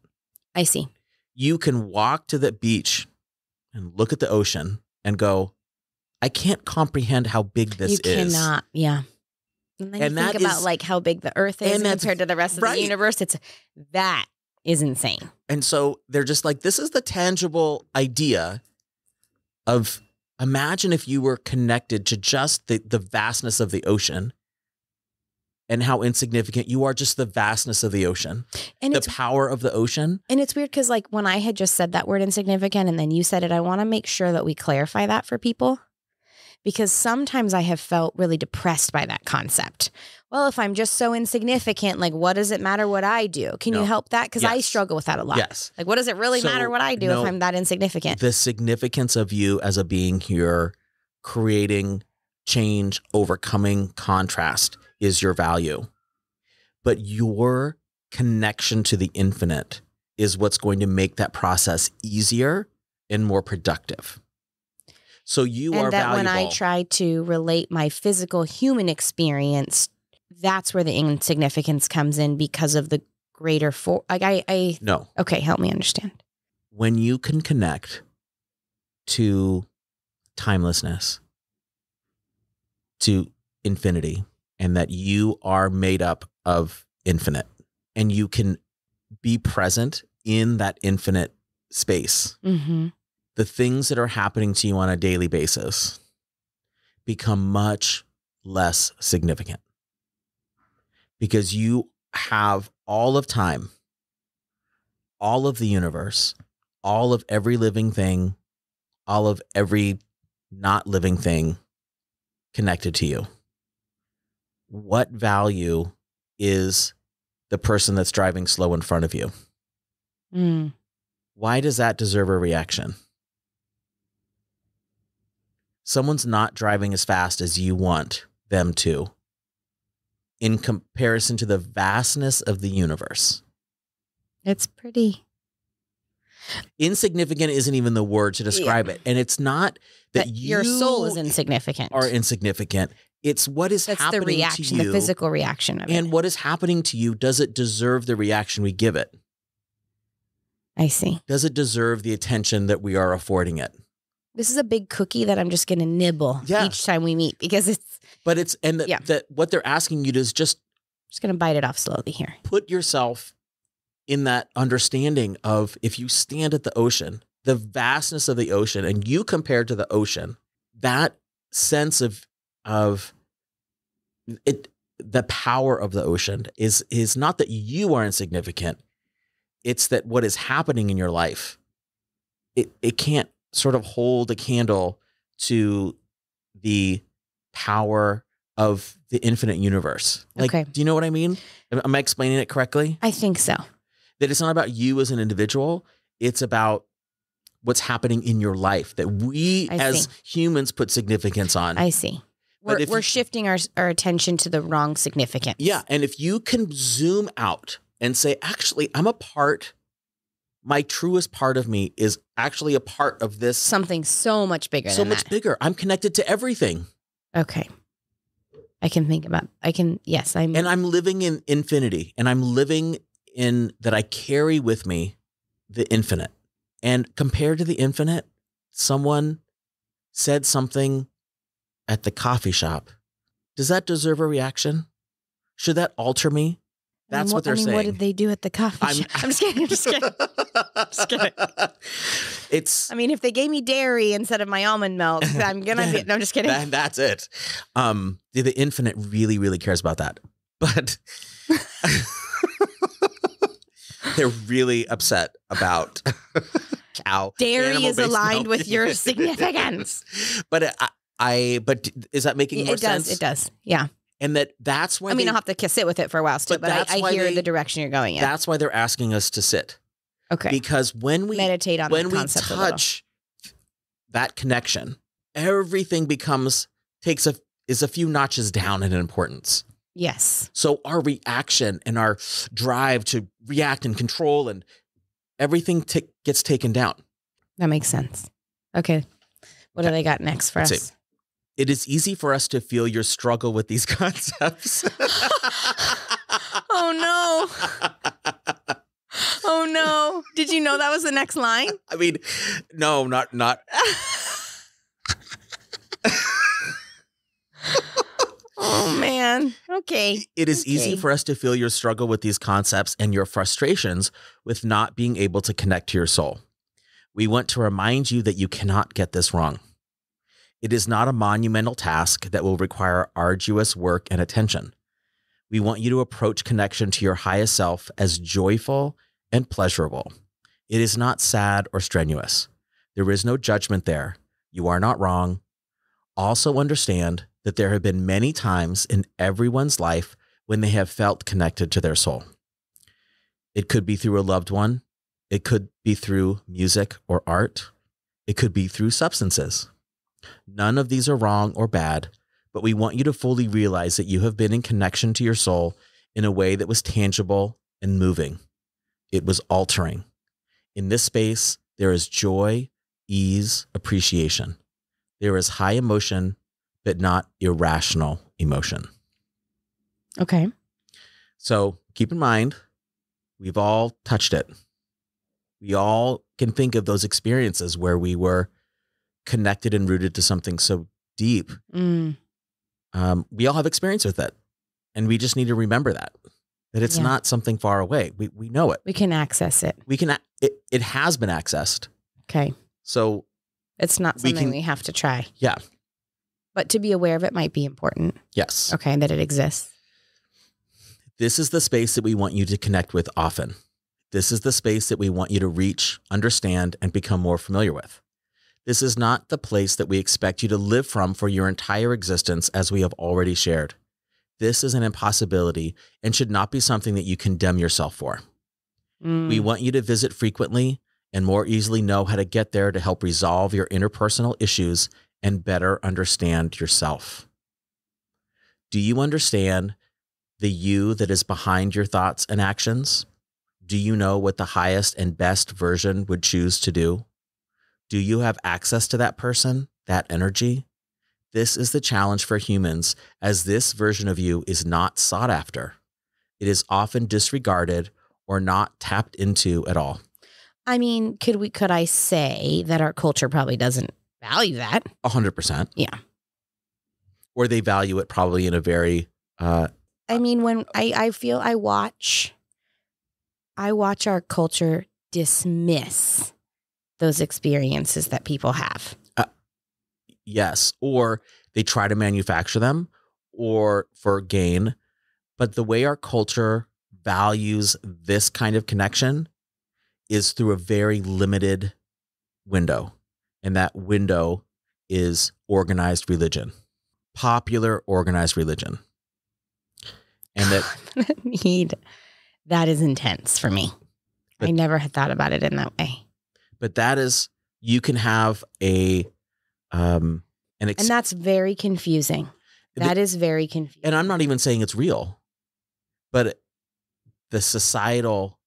I see. You can walk to the beach and look at the ocean and go, I can't comprehend how big this you is. You cannot, yeah. And then and you think about is, like how big the Earth is compared to the rest of right. the universe. It's that is insane. And so they're just like, this is the tangible idea of Imagine if you were connected to just the, the vastness of the ocean and how insignificant you are, just the vastness of the ocean, and the power of the ocean. And it's weird because, like, when I had just said that word insignificant and then you said it, I want to make sure that we clarify that for people because sometimes I have felt really depressed by that concept. Well, if I'm just so insignificant, like what does it matter what I do? Can no. you help that? Because yes. I struggle with that a lot. Yes. Like what does it really so, matter what I do no, if I'm that insignificant? The significance of you as a being here, creating change, overcoming contrast is your value. But your connection to the infinite is what's going to make that process easier and more productive. So you and are that valuable. when I try to relate my physical human experience, that's where the insignificance comes in because of the greater for. Like I, I no. Okay, help me understand. When you can connect to timelessness, to infinity, and that you are made up of infinite, and you can be present in that infinite space. Mm-hmm the things that are happening to you on a daily basis become much less significant because you have all of time, all of the universe, all of every living thing, all of every not living thing connected to you. What value is the person that's driving slow in front of you? Mm. Why does that deserve a reaction? someone's not driving as fast as you want them to in comparison to the vastness of the universe. It's pretty. Insignificant isn't even the word to describe yeah. it. And it's not that, you your soul is insignificant. Are insignificant. It's what is That's happening the reaction, to you. The physical reaction of and it. And what is happening to you, does it deserve the reaction we give it? I see. Does it deserve the attention that we are affording it? this is a big cookie that I'm just going to nibble yeah. each time we meet because it's. But it's and yeah. that what they're asking you to is just just going to bite it off slowly here. Put yourself in that understanding of if you stand at the ocean, the vastness of the ocean, and you compared to the ocean, that sense of of it the power of the ocean is is not that you are insignificant it's that what is happening in your life it, it can't sort of hold a candle to the power of the infinite universe. Like, okay. do you know what I mean? Am I explaining it correctly? I think so. That it's not about you as an individual, it's about what's happening in your life that we I as see. humans put significance on. I see. But we're, we're you, shifting our, our attention to the wrong significance. Yeah. And if you can zoom out and say, actually, I'm a part my truest part of me is actually a part of this something so much bigger so much that. bigger i'm connected to everything okay i can think about i can yes i'm and i'm living in infinity and i'm living in that i carry with me the infinite and compared to the infinite someone said something at the coffee shop does that deserve a reaction should that alter me that's what, what they're I mean, saying. What did they do at the coffee I'm, shop? I'm just kidding. I'm just kidding. I'm just kidding. It's. I mean, if they gave me dairy instead of my almond milk, I'm gonna. be, no, I'm just kidding. And that's it. Um, the, the infinite really, really cares about that, but they're really upset about cow. Dairy is aligned milk. with your significance. but I, I, but is that making it more does, sense? It does. It does. Yeah and that that's why. I mean, they, I'll have to sit with it for a while still, but, but I, I hear they, the direction you're going in. That's why they're asking us to sit. Okay. Because when we meditate on when we touch that connection, everything becomes takes a is a few notches down in importance. Yes. So our reaction and our drive to react and control and everything gets taken down. That makes sense. Okay. What okay. do they got next for Let's us? See. It is easy for us to feel your struggle with these concepts. oh no. Oh no. Did you know that was the next line? I mean, no, not not Oh man. Okay. It is okay. easy for us to feel your struggle with these concepts and your frustrations with not being able to connect to your soul. We want to remind you that you cannot get this wrong. It is not a monumental task that will require arduous work and attention. We want you to approach connection to your highest self as joyful and pleasurable. It is not sad or strenuous. There is no judgment there. You are not wrong. Also, understand that there have been many times in everyone's life when they have felt connected to their soul. It could be through a loved one, it could be through music or art, it could be through substances. None of these are wrong or bad, but we want you to fully realize that you have been in connection to your soul in a way that was tangible and moving. It was altering. In this space, there is joy, ease, appreciation. There is high emotion, but not irrational emotion. Okay. So keep in mind, we've all touched it. We all can think of those experiences where we were connected and rooted to something so deep. Mm. Um, we all have experience with it. And we just need to remember that, that it's yeah. not something far away. We, we know it. We can access it. We can, it, it has been accessed. Okay. So it's not something we, can, we have to try. Yeah. But to be aware of it might be important. Yes. Okay. That it exists. This is the space that we want you to connect with often. This is the space that we want you to reach, understand, and become more familiar with. This is not the place that we expect you to live from for your entire existence, as we have already shared. This is an impossibility and should not be something that you condemn yourself for. Mm. We want you to visit frequently and more easily know how to get there to help resolve your interpersonal issues and better understand yourself. Do you understand the you that is behind your thoughts and actions? Do you know what the highest and best version would choose to do? Do you have access to that person, that energy? This is the challenge for humans, as this version of you is not sought after. It is often disregarded or not tapped into at all. I mean, could we could I say that our culture probably doesn't value that? A hundred percent. Yeah. Or they value it probably in a very uh I uh, mean when I, I feel I watch I watch our culture dismiss those experiences that people have. Uh, yes. Or they try to manufacture them or for gain. But the way our culture values this kind of connection is through a very limited window. And that window is organized religion, popular organized religion. And that need that is intense for me. I never had thought about it in that way but that is you can have a um an ex- and that's very confusing. That the, is very confusing. And I'm not even saying it's real, but the societal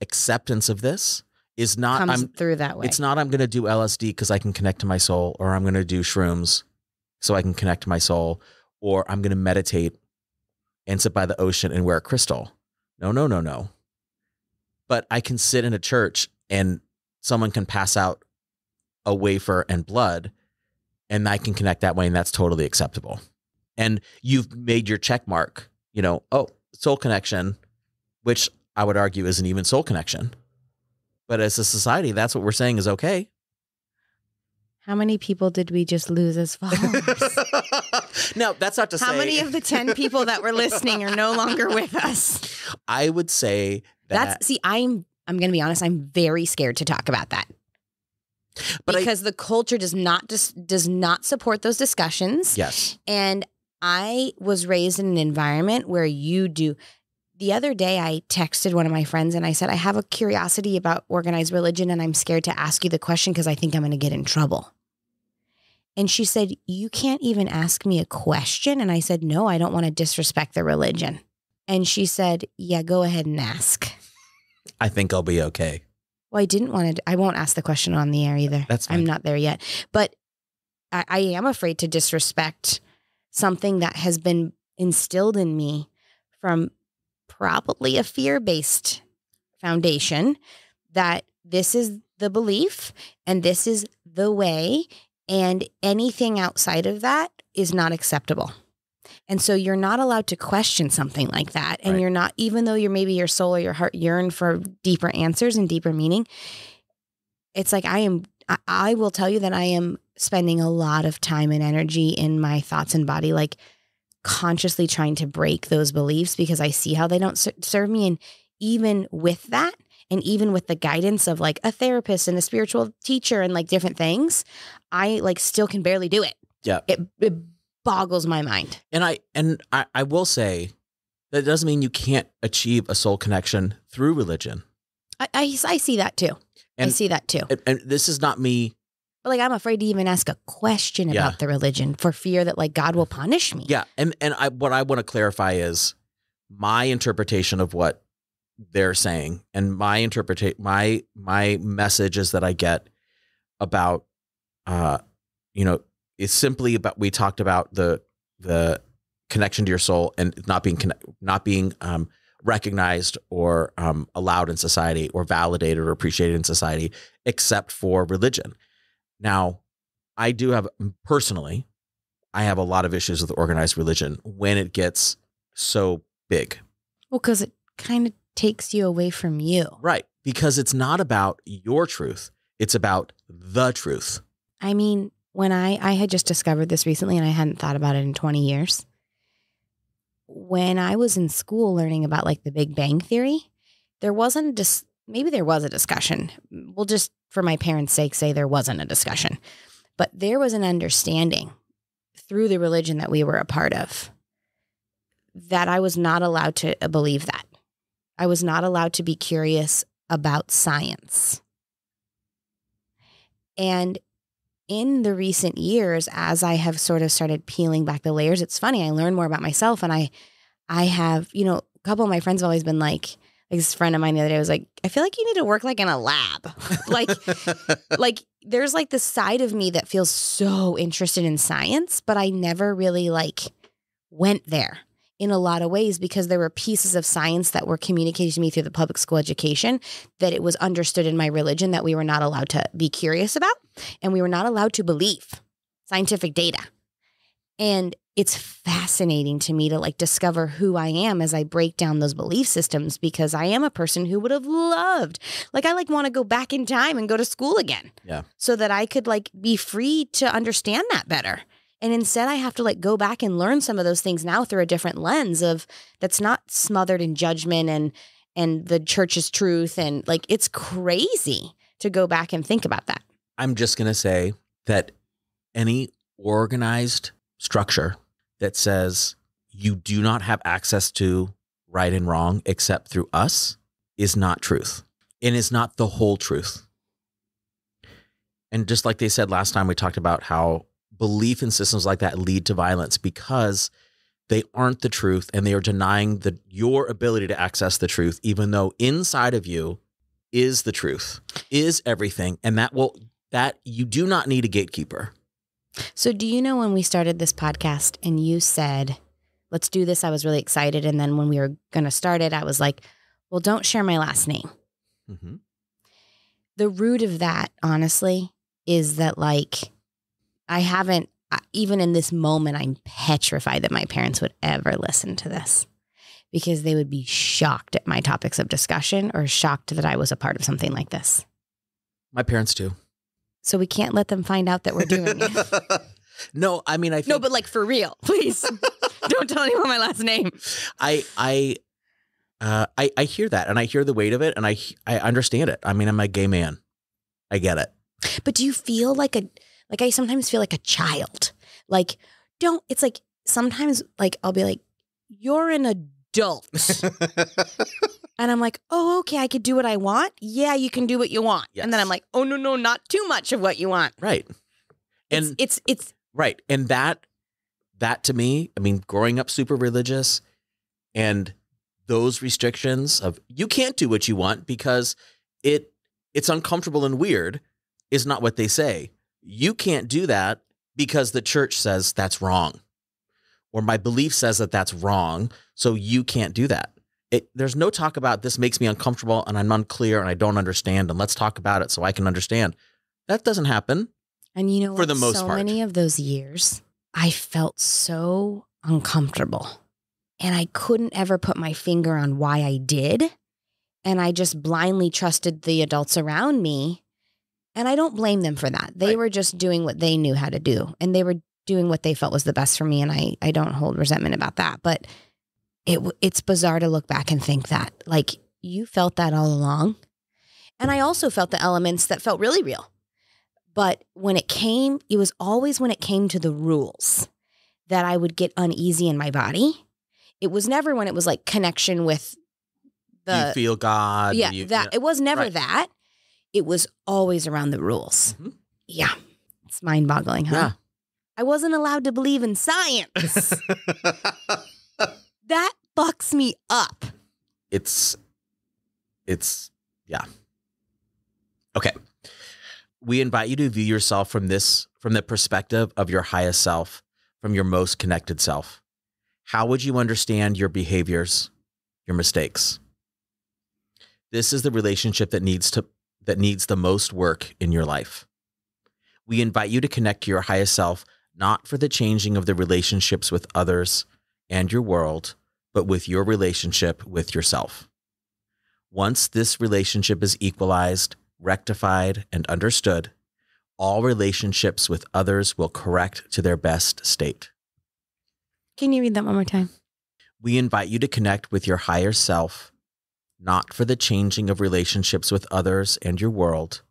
acceptance of this is not Comes I'm, through that way. It's not I'm going to do LSD because I can connect to my soul, or I'm going to do shrooms so I can connect to my soul, or I'm going to meditate and sit by the ocean and wear a crystal. No, no, no, no. But I can sit in a church and someone can pass out a wafer and blood and I can connect that way and that's totally acceptable. And you've made your check mark, you know, oh, soul connection, which I would argue isn't even soul connection. But as a society, that's what we're saying is okay. How many people did we just lose as followers? no, that's not to How say. How many of the 10 people that were listening are no longer with us? I would say that. That's, see, I'm I'm going to be honest, I'm very scared to talk about that. But because I, the culture does not dis- does not support those discussions. Yes. And I was raised in an environment where you do the other day I texted one of my friends and I said I have a curiosity about organized religion and I'm scared to ask you the question cuz I think I'm going to get in trouble. And she said, You can't even ask me a question. And I said, No, I don't want to disrespect the religion. And she said, Yeah, go ahead and ask. I think I'll be okay. Well, I didn't want to. I won't ask the question on the air either. That's fine. I'm not there yet. But I, I am afraid to disrespect something that has been instilled in me from probably a fear based foundation that this is the belief and this is the way. And anything outside of that is not acceptable. And so you're not allowed to question something like that. And right. you're not, even though you're maybe your soul or your heart yearn for deeper answers and deeper meaning, it's like I am, I will tell you that I am spending a lot of time and energy in my thoughts and body, like consciously trying to break those beliefs because I see how they don't serve me. And even with that, and even with the guidance of like a therapist and a spiritual teacher and like different things, I like still can barely do it. Yeah. It, it boggles my mind. And I and I, I will say that doesn't mean you can't achieve a soul connection through religion. I I, I see that too. And, I see that too. And, and, this is not me. But like I'm afraid to even ask a question yeah. about the religion for fear that like God will punish me. Yeah, and and I what I want to clarify is my interpretation of what they're saying and my interpretation my my messages that I get about uh you know it's simply about we talked about the the connection to your soul and not being connect, not being um, recognized or um, allowed in society or validated or appreciated in society, except for religion. Now, I do have personally, I have a lot of issues with organized religion when it gets so big. Well, because it kind of takes you away from you. Right. Because it's not about your truth, it's about the truth. I mean, when I, I had just discovered this recently and I hadn't thought about it in 20 years. When I was in school learning about like the Big Bang Theory, there wasn't just, dis- maybe there was a discussion. We'll just, for my parents' sake, say there wasn't a discussion, but there was an understanding through the religion that we were a part of that I was not allowed to uh, believe that. I was not allowed to be curious about science. And in the recent years, as I have sort of started peeling back the layers, it's funny, I learn more about myself and I I have, you know, a couple of my friends have always been like, like this friend of mine the other day was like, I feel like you need to work like in a lab. like, like there's like the side of me that feels so interested in science, but I never really like went there in a lot of ways because there were pieces of science that were communicated to me through the public school education that it was understood in my religion that we were not allowed to be curious about and we were not allowed to believe scientific data. And it's fascinating to me to like discover who I am as I break down those belief systems because I am a person who would have loved, like, I like want to go back in time and go to school again. Yeah. So that I could like be free to understand that better. And instead, I have to like go back and learn some of those things now through a different lens of that's not smothered in judgment and and the church's truth and like it's crazy to go back and think about that. I'm just going to say that any organized structure that says you do not have access to right and wrong except through us is not truth and is not the whole truth. And just like they said last time, we talked about how belief in systems like that lead to violence because they aren't the truth and they are denying the, your ability to access the truth, even though inside of you is the truth, is everything. And that will, that you do not need a gatekeeper. So, do you know when we started this podcast and you said, let's do this? I was really excited. And then when we were going to start it, I was like, well, don't share my last name. Mm-hmm. The root of that, honestly, is that like I haven't, uh, even in this moment, I'm petrified that my parents would ever listen to this because they would be shocked at my topics of discussion or shocked that I was a part of something like this. My parents do. So we can't let them find out that we're doing it. no, I mean I think... No, but like for real. Please. don't tell anyone my last name. I I uh, I I hear that and I hear the weight of it and I I understand it. I mean, I'm a gay man. I get it. But do you feel like a like I sometimes feel like a child. Like don't it's like sometimes like I'll be like you're an adult. and I'm like, "Oh, okay, I could do what I want." Yeah, you can do what you want. Yes. And then I'm like, "Oh no, no, not too much of what you want." Right. And it's, it's, it's right. And that that to me, I mean, growing up super religious and those restrictions of you can't do what you want because it it's uncomfortable and weird is not what they say. You can't do that because the church says that's wrong, or my belief says that that's wrong. So you can't do that. It, there's no talk about this makes me uncomfortable and I'm unclear and I don't understand and let's talk about it so I can understand. That doesn't happen. And you know, for the most so part, many of those years, I felt so uncomfortable and I couldn't ever put my finger on why I did. And I just blindly trusted the adults around me and I don't blame them for that. They right. were just doing what they knew how to do and they were doing what they felt was the best for me and I I don't hold resentment about that, but it it's bizarre to look back and think that like you felt that all along. And I also felt the elements that felt really real. But when it came, it was always when it came to the rules that I would get uneasy in my body. It was never when it was like connection with the you feel God. Yeah, you, that it was never right. that it was always around the rules. Mm-hmm. Yeah. It's mind boggling, huh? Yeah. I wasn't allowed to believe in science. that fucks me up. It's, it's, yeah. Okay. We invite you to view yourself from this, from the perspective of your highest self, from your most connected self. How would you understand your behaviors, your mistakes? This is the relationship that needs to that needs the most work in your life. We invite you to connect to your higher self, not for the changing of the relationships with others and your world, but with your relationship with yourself. Once this relationship is equalized, rectified, and understood, all relationships with others will correct to their best state. Can you read that one more time? We invite you to connect with your higher self, not for the changing of relationships with others and your world,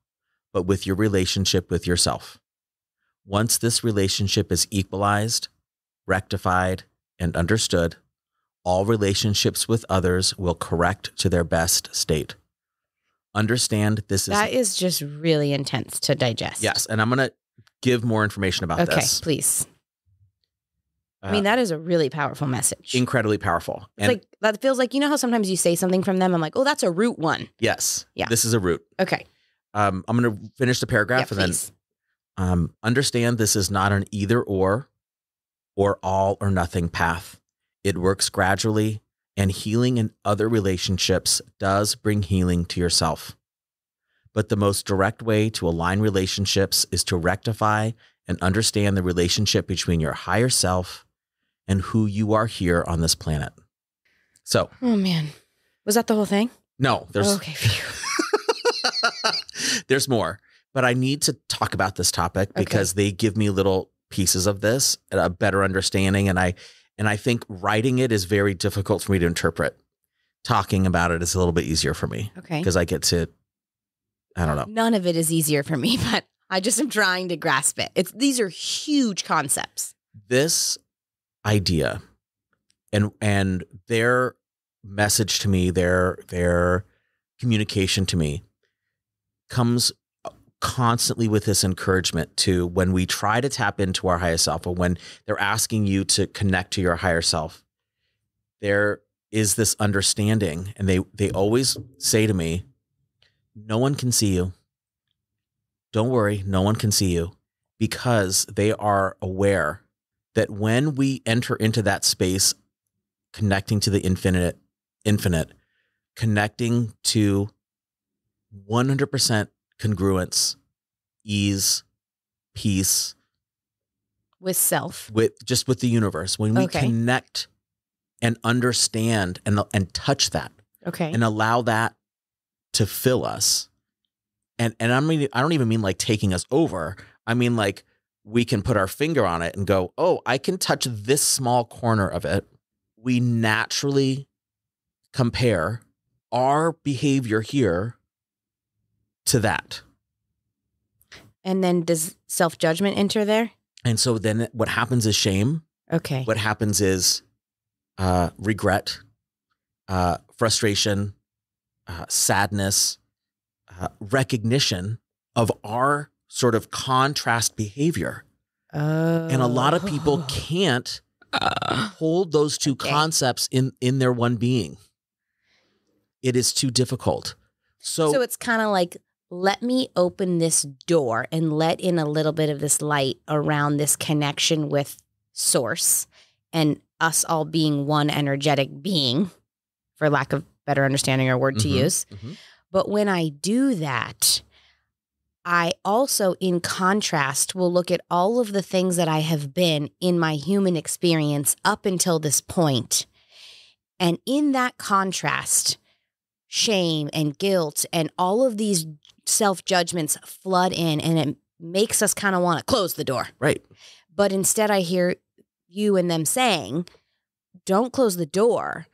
but with your relationship with yourself. Once this relationship is equalized, rectified, and understood, all relationships with others will correct to their best state. Understand this is That is just really intense to digest. Yes, and I'm going to give more information about okay, this. Okay, please. Uh, I mean, uh, that is a really powerful message. Incredibly powerful. It's and like that feels like you know how sometimes you say something from them. I'm like, oh, that's a root one. Yes. Yeah. This is a root. Okay. Um, I'm going to finish the paragraph yeah, and please. then um, understand this is not an either or or all or nothing path. It works gradually, and healing in other relationships does bring healing to yourself. But the most direct way to align relationships is to rectify and understand the relationship between your higher self and who you are here on this planet. So, oh man, was that the whole thing? No, there's oh, okay. there's more, but I need to talk about this topic because okay. they give me little pieces of this, a better understanding, and I and I think writing it is very difficult for me to interpret. Talking about it is a little bit easier for me, okay, because I get to. I don't know. None of it is easier for me, but I just am trying to grasp it. It's these are huge concepts. This idea and and their message to me, their their communication to me comes uh, constantly with this encouragement to when we try to tap into our highest self or when they're asking you to connect to your higher self there is this understanding and they they always say to me no one can see you don't worry no one can see you because they are aware that when we enter into that space, connecting to the infinite, infinite, connecting to 100% congruence, ease, peace with self, with just with the universe. When we okay. connect and understand and and touch that, okay, and allow that to fill us, and and I mean I don't even mean like taking us over. I mean like we can put our finger on it and go, oh, I can touch this small corner of it. We naturally compare our behavior here to that. And then does self judgment enter there? And so then what happens is shame. Okay. What happens is uh, regret, uh, frustration, uh, sadness, uh, recognition of our sort of contrast behavior. Oh. And a lot of people oh. can't uh, hold those two okay. concepts in in their one being. It is too difficult. So So it's kind of like let me open this door and let in a little bit of this light around this connection with source and us all being one energetic being for lack of better understanding or word mm -hmm, to mm-hmm. use. Mm -hmm. But when I do that, I also, in contrast, will look at all of the things that I have been in my human experience up until this point. And in that contrast, shame and guilt and all of these self judgments flood in and it makes us kind of want to close the door. Right. But instead, I hear you and them saying, don't close the door.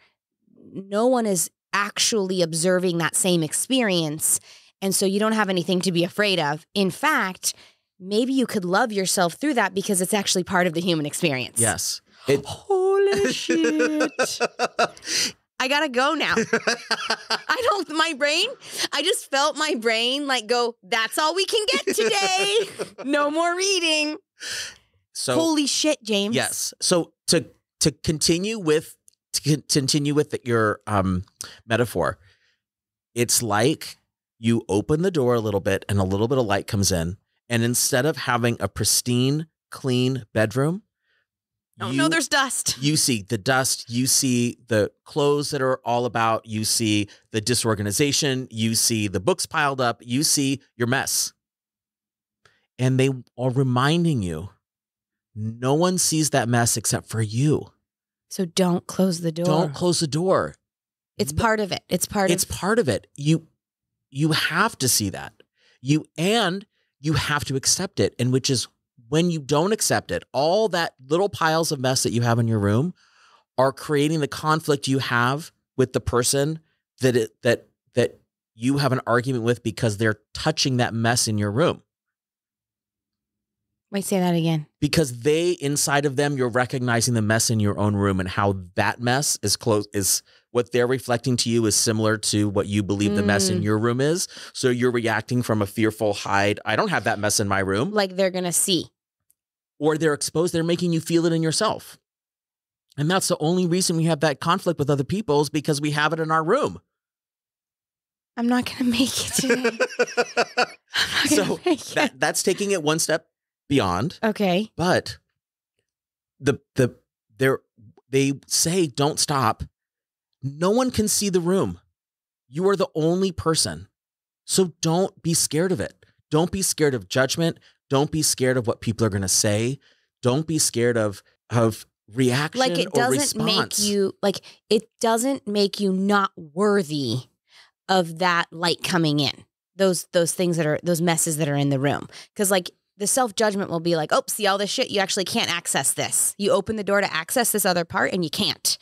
No one is actually observing that same experience and so you don't have anything to be afraid of. In fact, maybe you could love yourself through that because it's actually part of the human experience. Yes. It- Holy shit. I gotta go now. I don't, my brain, I just felt my brain like go, that's all we can get today. No more reading. So, Holy shit, James. Yes. So to, to continue with, to continue with your um, metaphor, it's like you open the door a little bit and a little bit of light comes in. And instead of having a pristine, clean bedroom, Oh you, no, there's dust. You see the dust, you see the clothes that are all about, you see the disorganization, you see the books piled up, you see your mess. And they are reminding you no one sees that mess except for you. So don't close the door. Don't close the door. It's part of it. It's part it's of It's part of it. You you have to see that. You and you have to accept it. And which is when you don't accept it, all that little piles of mess that you have in your room are creating the conflict you have with the person that it, that that you have an argument with because they're touching that mess in your room. Wait, say that again. Because they inside of them, you're recognizing the mess in your own room and how that mess is close is what they're reflecting to you is similar to what you believe mm. the mess in mm. your room is. So you're reacting from a fearful hide. I don't have that mess in my room. Like they're going to see. Or they're exposed, they're making you feel it in yourself. And that's the only reason we have that conflict with other people is because we have it in our room. I'm not going to make it today. so it. that's taking it one step beyond. Okay. But the the they're they say don't stop no one can see the room. You are the only person. So don't be scared of it. Don't be scared of judgment. Don't be scared of what people are going to say. Don't be scared of of reaction. Like it doesn't response. make you like it doesn't make you not worthy of that light coming in. Those those things that are those messes that are in the room. Because like the self judgment will be like, oh, see all this shit. You actually can't access this. You open the door to access this other part and you can't.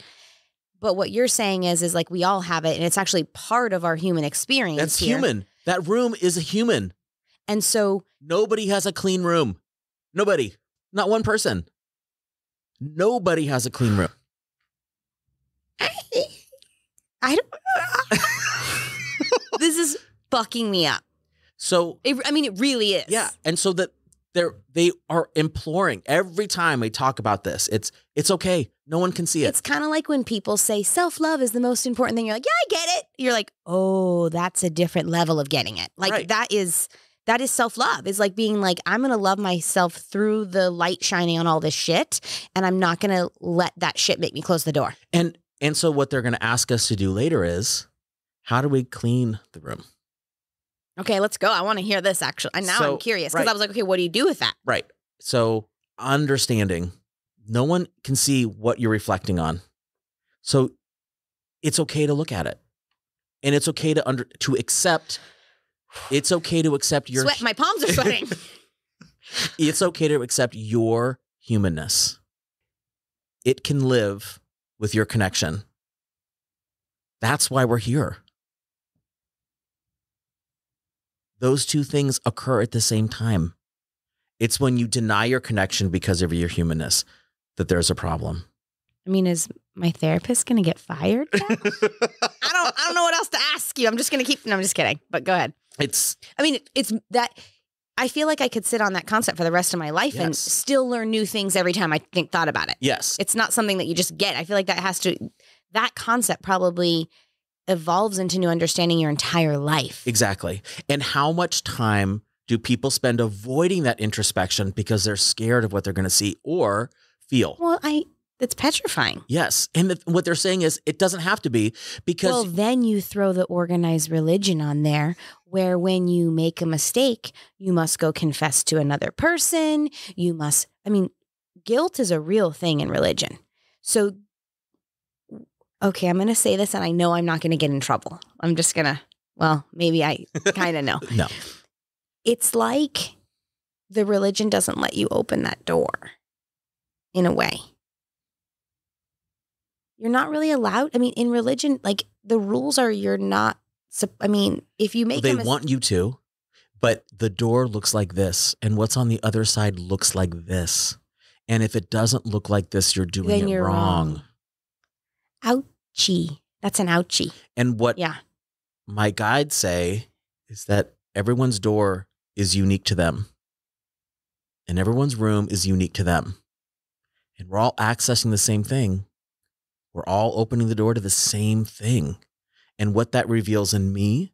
But what you're saying is, is like we all have it, and it's actually part of our human experience. That's here. human. That room is a human. And so nobody has a clean room. Nobody. Not one person. Nobody has a clean room. I, I don't. this is fucking me up. So it, I mean, it really is. Yeah. And so that they're they are imploring every time we talk about this. It's it's okay. No one can see it. It's kind of like when people say self love is the most important thing. You're like, yeah, I get it. You're like, oh, that's a different level of getting it. Like right. that is that is self love. It's like being like, I'm gonna love myself through the light shining on all this shit, and I'm not gonna let that shit make me close the door. And and so what they're gonna ask us to do later is, how do we clean the room? Okay, let's go. I want to hear this actually. And now so, I'm curious because right. I was like, okay, what do you do with that? Right. So, understanding no one can see what you're reflecting on. So, it's okay to look at it. And it's okay to under to accept it's okay to accept your sweat. My palms are sweating. it's okay to accept your humanness. It can live with your connection. That's why we're here. those two things occur at the same time. It's when you deny your connection because of your humanness that there's a problem. I mean, is my therapist going to get fired? I don't. I don't know what else to ask you. I'm just going to keep. No, I'm just kidding. But go ahead. It's. I mean, it's that. I feel like I could sit on that concept for the rest of my life yes. and still learn new things every time I think thought about it. Yes, it's not something that you just get. I feel like that has to. That concept probably evolves into new understanding your entire life. Exactly. And how much time do people spend avoiding that introspection because they're scared of what they're going to see or feel? Well, I it's petrifying. Yes. And the, what they're saying is it doesn't have to be because. Well, then you throw the organized religion on there, where when you make a mistake, you must go confess to another person. You must, I mean, guilt is a real thing in religion. So okay, I'm going to say this and I know I'm not going to get in trouble. I'm just going to, well, maybe I kind of know. no. It's like the religion doesn't let you open that door in a way. You're not really allowed. I mean, in religion, like the rules are you're not, I mean, if you make they want you to, but the door looks like this and what's on the other side looks like this. And if it doesn't look like this, you're doing it you're wrong. wrong ouchie. That's an ouchie. And what yeah. my guides say is that everyone's door is unique to them. And everyone's room is unique to them. And we're all accessing the same thing. We're all opening the door to the same thing. And what that reveals in me.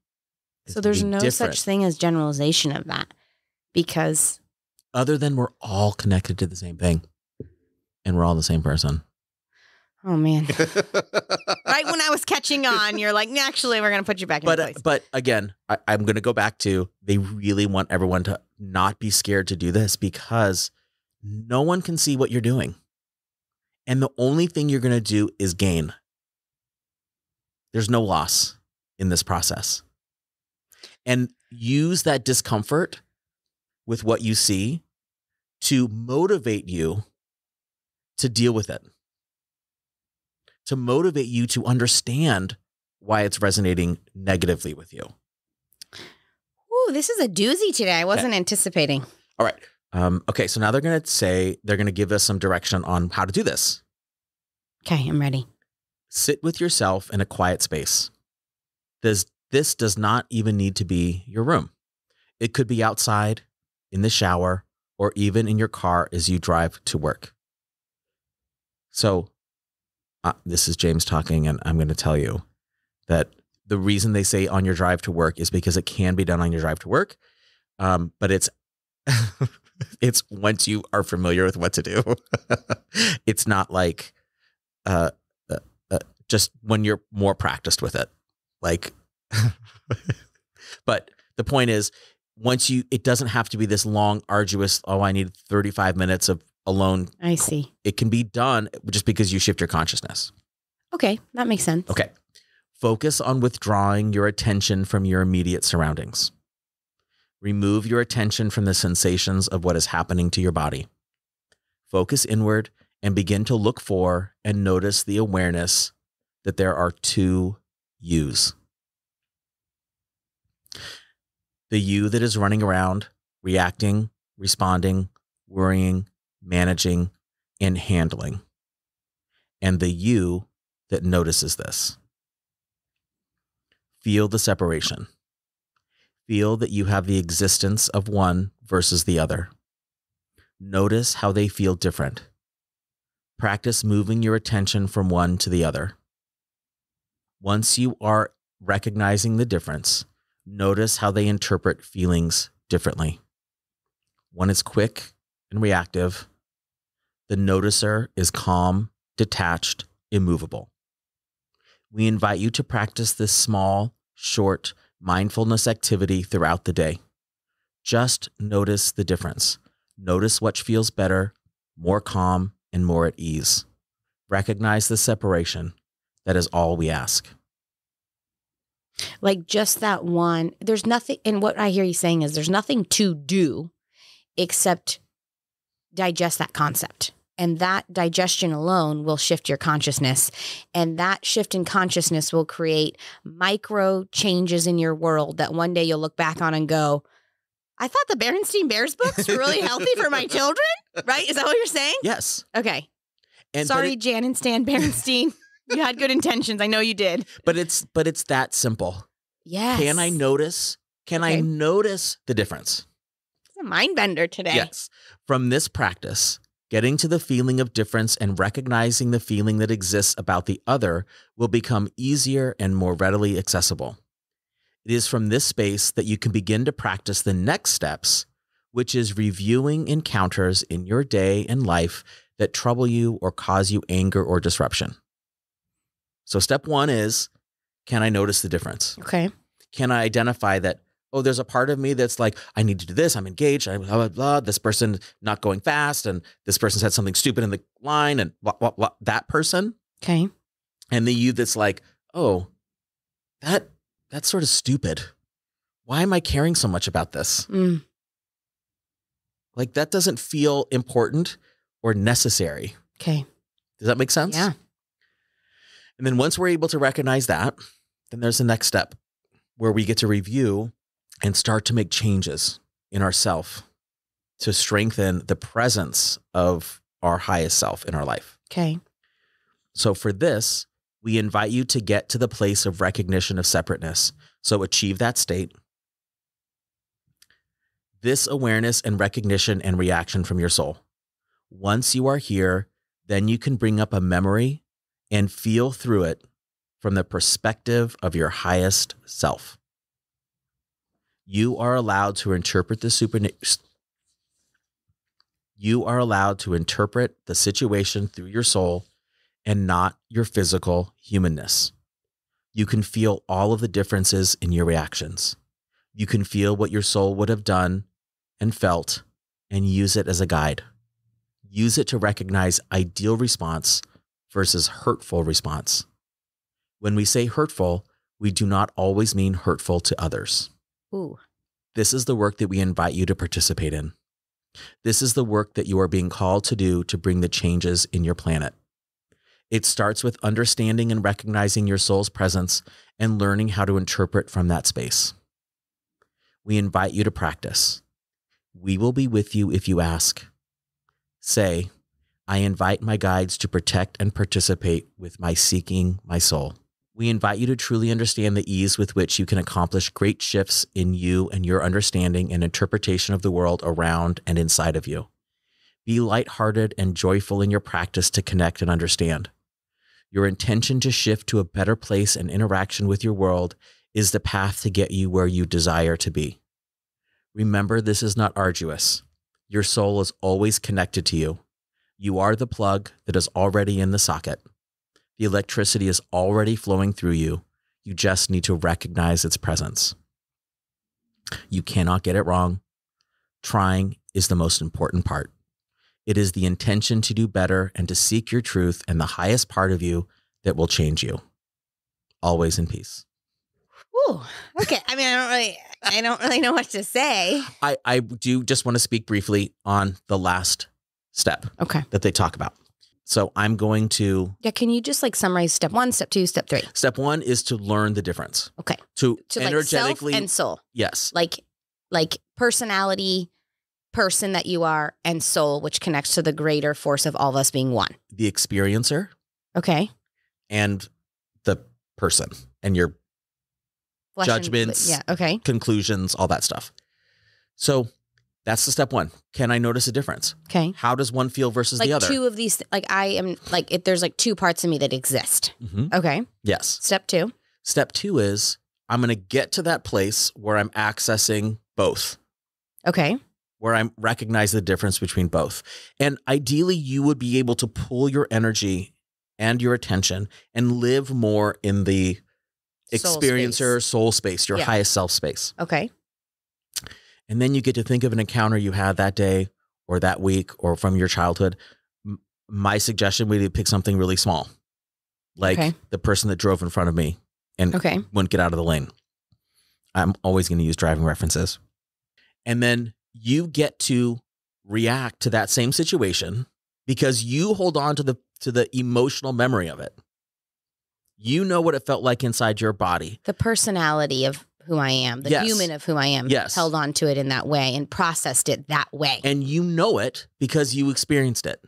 So there's no different. such thing as generalization of that because other than we're all connected to the same thing and we're all the same person. Oh man! right when I was catching on, you're like, actually, we're gonna put you back. But in uh, place. Uh, but again, I, I'm gonna go back to they really want everyone to not be scared to do this because no one can see what you're doing, and the only thing you're gonna do is gain. There's no loss in this process, and use that discomfort with what you see to motivate you to deal with it to motivate you to understand why it's resonating negatively with you. Ooh, this is a doozy today. I wasn't okay. anticipating. All right. Um, okay, so now they're going to say they're going to give us some direction on how to do this. Okay, I'm ready. Sit with yourself in a quiet space. This this does not even need to be your room. It could be outside, in the shower, or even in your car as you drive to work. So this is James talking, and I'm going to tell you that the reason they say on your drive to work is because it can be done on your drive to work, um, but it's it's once you are familiar with what to do. it's not like uh, uh, uh, just when you're more practiced with it, like. but the point is, once you, it doesn't have to be this long, arduous. Oh, I need 35 minutes of alone. I see. It can be done just because you shift your consciousness. Okay, that makes sense. Okay. Focus on withdrawing your attention from your immediate surroundings. Remove your attention from the sensations of what is happening to your body. Focus inward and begin to look for and notice the awareness that there are two yous. The you that is running around, reacting, responding, worrying, managing, and handling. And the you that notices this. Feel the separation. Feel that you have the existence of one versus the other. Notice how they feel different. Practice moving your attention from one to the other. Once you are recognizing the difference, notice how they interpret feelings differently. One is quick and reactive, the noticer is calm, detached, immovable. We invite you to practice this small, short mindfulness activity throughout the day. Just notice the difference. Notice what feels better, more calm, and more at ease. Recognize the separation. That is all we ask. Like just that one, there's nothing, and what I hear you saying is there's nothing to do except digest that concept. And that digestion alone will shift your consciousness. And that shift in consciousness will create micro changes in your world that one day you'll look back on and go, I thought the Berenstein Bears books were really healthy for my children, right? Is that what you're saying? Yes. Okay. And Sorry, it, Jan and Stan Berenstein. you had good intentions. I know you did. But it's but it's that simple. Yes. Can I notice? Can okay. I notice the difference? It's a mind bender today. Yes. From this practice, Getting to the feeling of difference and recognizing the feeling that exists about the other will become easier and more readily accessible. It is from this space that you can begin to practice the next steps, which is reviewing encounters in your day and life that trouble you or cause you anger or disruption. So, step one is can I notice the difference? Okay. Can I identify that oh, there's a part of me that's like, I need to do this. I'm engaged. I blah, blah, blah. This person not going fast. And this person said something stupid in the line and blah, blah, blah. That person. Okay. And the you that's like, oh, that that's sort of stupid. Why am I caring so much about this? Mm. Like that doesn't feel important or necessary. Okay. Does that make sense? Yeah. And then once we're able to recognize that, then there's the next step where we get to review and start to make changes in ourself to strengthen the presence of our highest self in our life. Okay. So for this, we invite you to get to the place of recognition of separateness. So achieve that state. This awareness and recognition and reaction from your soul. Once you are here, then you can bring up a memory and feel through it from the perspective of your highest self you are allowed to interpret the super you are allowed to interpret the situation through your soul and not your physical humanness. You can feel all of the differences in your reactions. You can feel what your soul would have done and felt and use it as a guide. Use it to recognize ideal response versus hurtful response. When we say hurtful, we do not always mean hurtful to others. Ooh. This is the work that we invite you to participate in. This is the work that you are being called to do to bring the changes in your planet. It starts with understanding and recognizing your soul's presence and learning how to interpret from that space. We invite you to practice. We will be with you if you ask. Say, I invite my guides to protect and participate with my seeking my soul. We invite you to truly understand the ease with which you can accomplish great shifts in you and your understanding and interpretation of the world around and inside of you. Be lighthearted and joyful in your practice to connect and understand. Your intention to shift to a better place and interaction with your world is the path to get you where you desire to be. Remember, this is not arduous. Your soul is always connected to you. You are the plug that is already in the socket. The electricity is already flowing through you. You just need to recognize its presence. You cannot get it wrong. Trying is the most important part. It is the intention to do better and to seek your truth and the highest part of you that will change you. Always in peace. Ooh, okay. I mean, I don't really, I don't really know what to say. I, I do just want to speak briefly on the last step. Okay. That they talk about. So I'm going to. Yeah, can you just like summarize step one, step two, step three? Step one is to learn the difference. Okay. To, to energetically. Like and soul. Yes. Like, like personality, person that you are, and soul, which connects to the greater force of all of us being one. The experiencer. Okay. And the person and your Flesh judgments, and, yeah, okay. conclusions, all that stuff. So that's the step one. Can I notice a difference? Okay. How does one feel versus like the other? Two of these, like I am, like if there's like two parts of me that exist. Mm-hmm. Okay. Yes. Step two. Step two is I'm going to get to that place where I'm accessing both. Okay. Where I recognize the difference between both. And ideally, you would be able to pull your energy and your attention and live more in the soul experiencer space. soul space, your yeah. highest self space. Okay. And then you get to think of an encounter you had that day or that week or from your childhood. My suggestion would be to pick something really small, like okay. the person that drove in front of me and okay. wouldn't get out of the lane. I'm always going to use driving references. And then you get to react to that same situation because you hold on to the to the emotional memory of it. You know what it felt like inside your body. The personality of who I am, the yes. human of who I am, yes. held on to it in that way and processed it that way. And you know it because you experienced it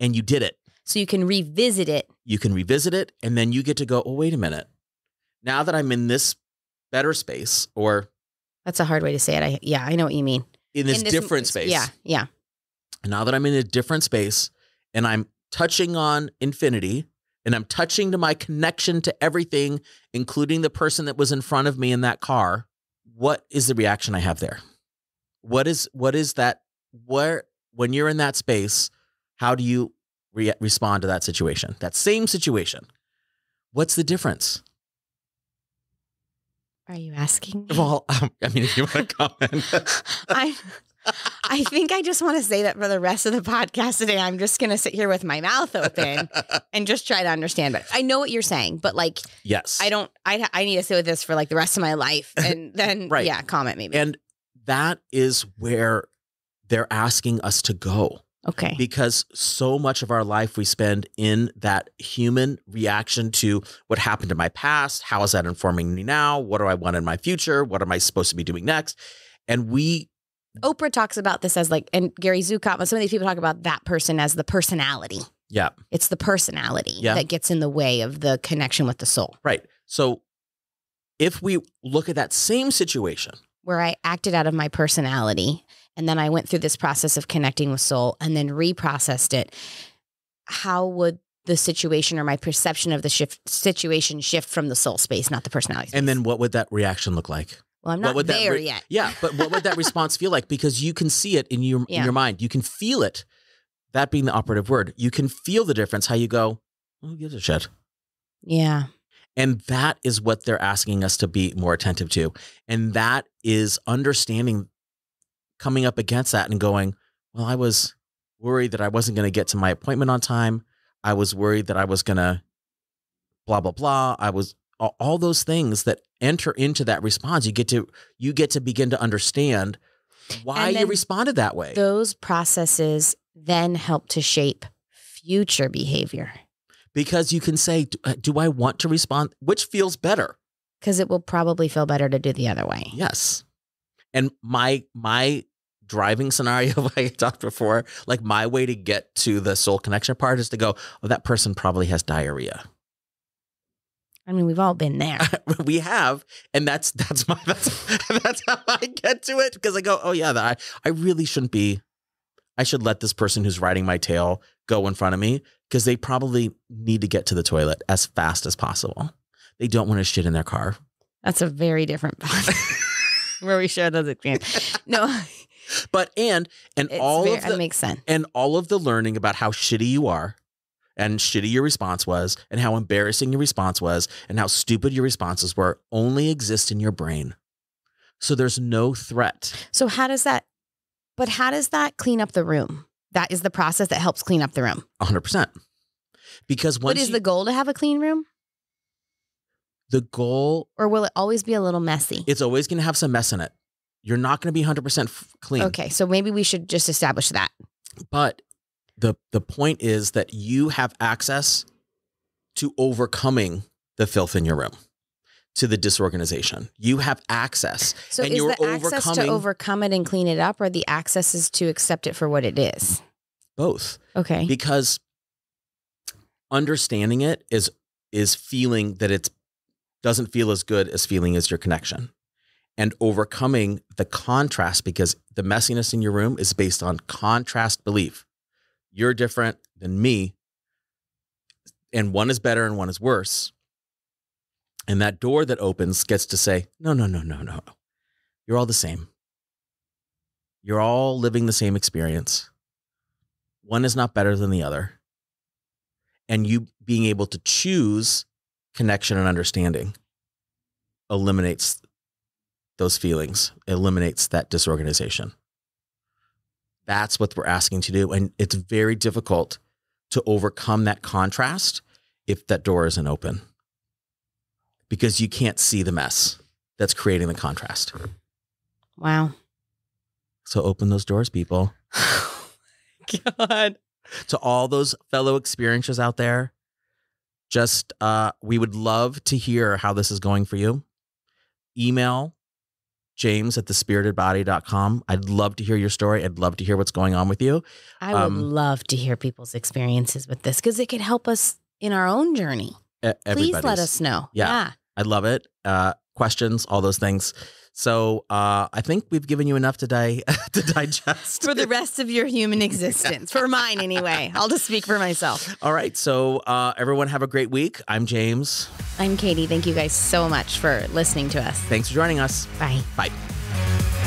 and you did it. So you can revisit it. You can revisit it. And then you get to go, oh, wait a minute. Now that I'm in this better space or. That's a hard way to say it. I, yeah, I know what you mean. In this, in this different space. Yeah, yeah. Now that I'm in a different space and I'm touching on infinity and I'm touching to my connection to everything, including the person that was in front of me in that car, what is the reaction I have there? What is what is that where when you're in that space, how do you re- respond to that situation? That same situation. What's the difference? Are you asking? Me? Well, um, I mean, if you want to comment, I'm I think I just want to say that for the rest of the podcast today. I'm just going to sit here with my mouth open and just try to understand. But I know what you're saying, but like, yes, I don't, I, I need to sit with this for like the rest of my life and then, right. yeah, comment maybe. And that is where they're asking us to go. Okay. Because so much of our life we spend in that human reaction to what happened in my past. How is that informing me now? What do I want in my future? What am I supposed to be doing next? And we Oprah talks about this as like, and Gary Zukav, some of these people talk about that person as the personality. Yeah. It's the personality yeah. that gets in the way of the connection with the soul. Right. So if we look at that same situation where I acted out of my personality and then I went through this process of connecting with soul and then reprocessed it, how would the situation or my perception of the shift situation shift from the soul space, not the personality space? And then what would that reaction look like? Well, I'm not there re- yet. Yeah, but what would that response feel like? Because you can see it in your yeah. in your mind. You can feel it. That being the operative word, you can feel the difference. How you go? Who gives a shit? Yeah. And that is what they're asking us to be more attentive to, and that is understanding, coming up against that and going, well, I was worried that I wasn't going to get to my appointment on time. I was worried that I was going to blah blah blah. I was all those things that enter into that response you get to you get to begin to understand why you responded that way those processes then help to shape future behavior because you can say uh, do i want to respond which feels better because it will probably feel better to do the other way yes and my my driving scenario like i talked before like my way to get to the soul connection part is to go oh that person probably has diarrhea I mean, we've all been there. we have, and that's that's my that's that's how I get to it because I go, oh yeah, I I really shouldn't be. I should let this person who's riding my tail go in front of me because they probably need to get to the toilet as fast as possible. They don't want to shit in their car. That's a very different where we share those experiences. No. But and and it's all very, of the, makes sense. And all of the learning about how shitty you are and shitty your response was and how embarrassing your response was and how stupid your responses were only exist in your brain. So there's no threat. So how does that but how does that clean up the room? That is the process that helps clean up the room. 100%. Because what is you, the goal to have a clean room? The goal or will it always be a little messy? It's always going to have some mess in it. You're not going to be 100% clean. Okay, so maybe we should just establish that. But the the point is that you have access to overcoming the filth in your room to the disorganization you have access so and is you're the access to overcome it and clean it up or the access is to accept it for what it is both okay because understanding it is is feeling that it doesn't feel as good as feeling is your connection and overcoming the contrast because the messiness in your room is based on contrast belief you're different than me. And one is better and one is worse. And that door that opens gets to say, no, no, no, no, no. You're all the same. You're all living the same experience. One is not better than the other. And you being able to choose connection and understanding eliminates those feelings, eliminates that disorganization. That's what we're asking to do. And it's very difficult to overcome that contrast if that door isn't open because you can't see the mess that's creating the contrast. Wow. So open those doors, people. Oh God. To all those fellow experiences out there, just uh, we would love to hear how this is going for you. Email james at thespiritedbody.com. I'd love to hear your story. I'd love to hear what's going on with you. I would um, love to hear people's experiences with this because it could help us in our own journey. Please let us know. Yeah. yeah. I love it. Uh, questions, all those things. So uh, I think we've given you enough today to digest for the rest of your human existence. For mine, anyway. I'll just speak for myself. All right. So uh, everyone, have a great week. I'm James. I'm Katie. Thank you guys so much for listening to us. Thanks for joining us. Bye. Bye.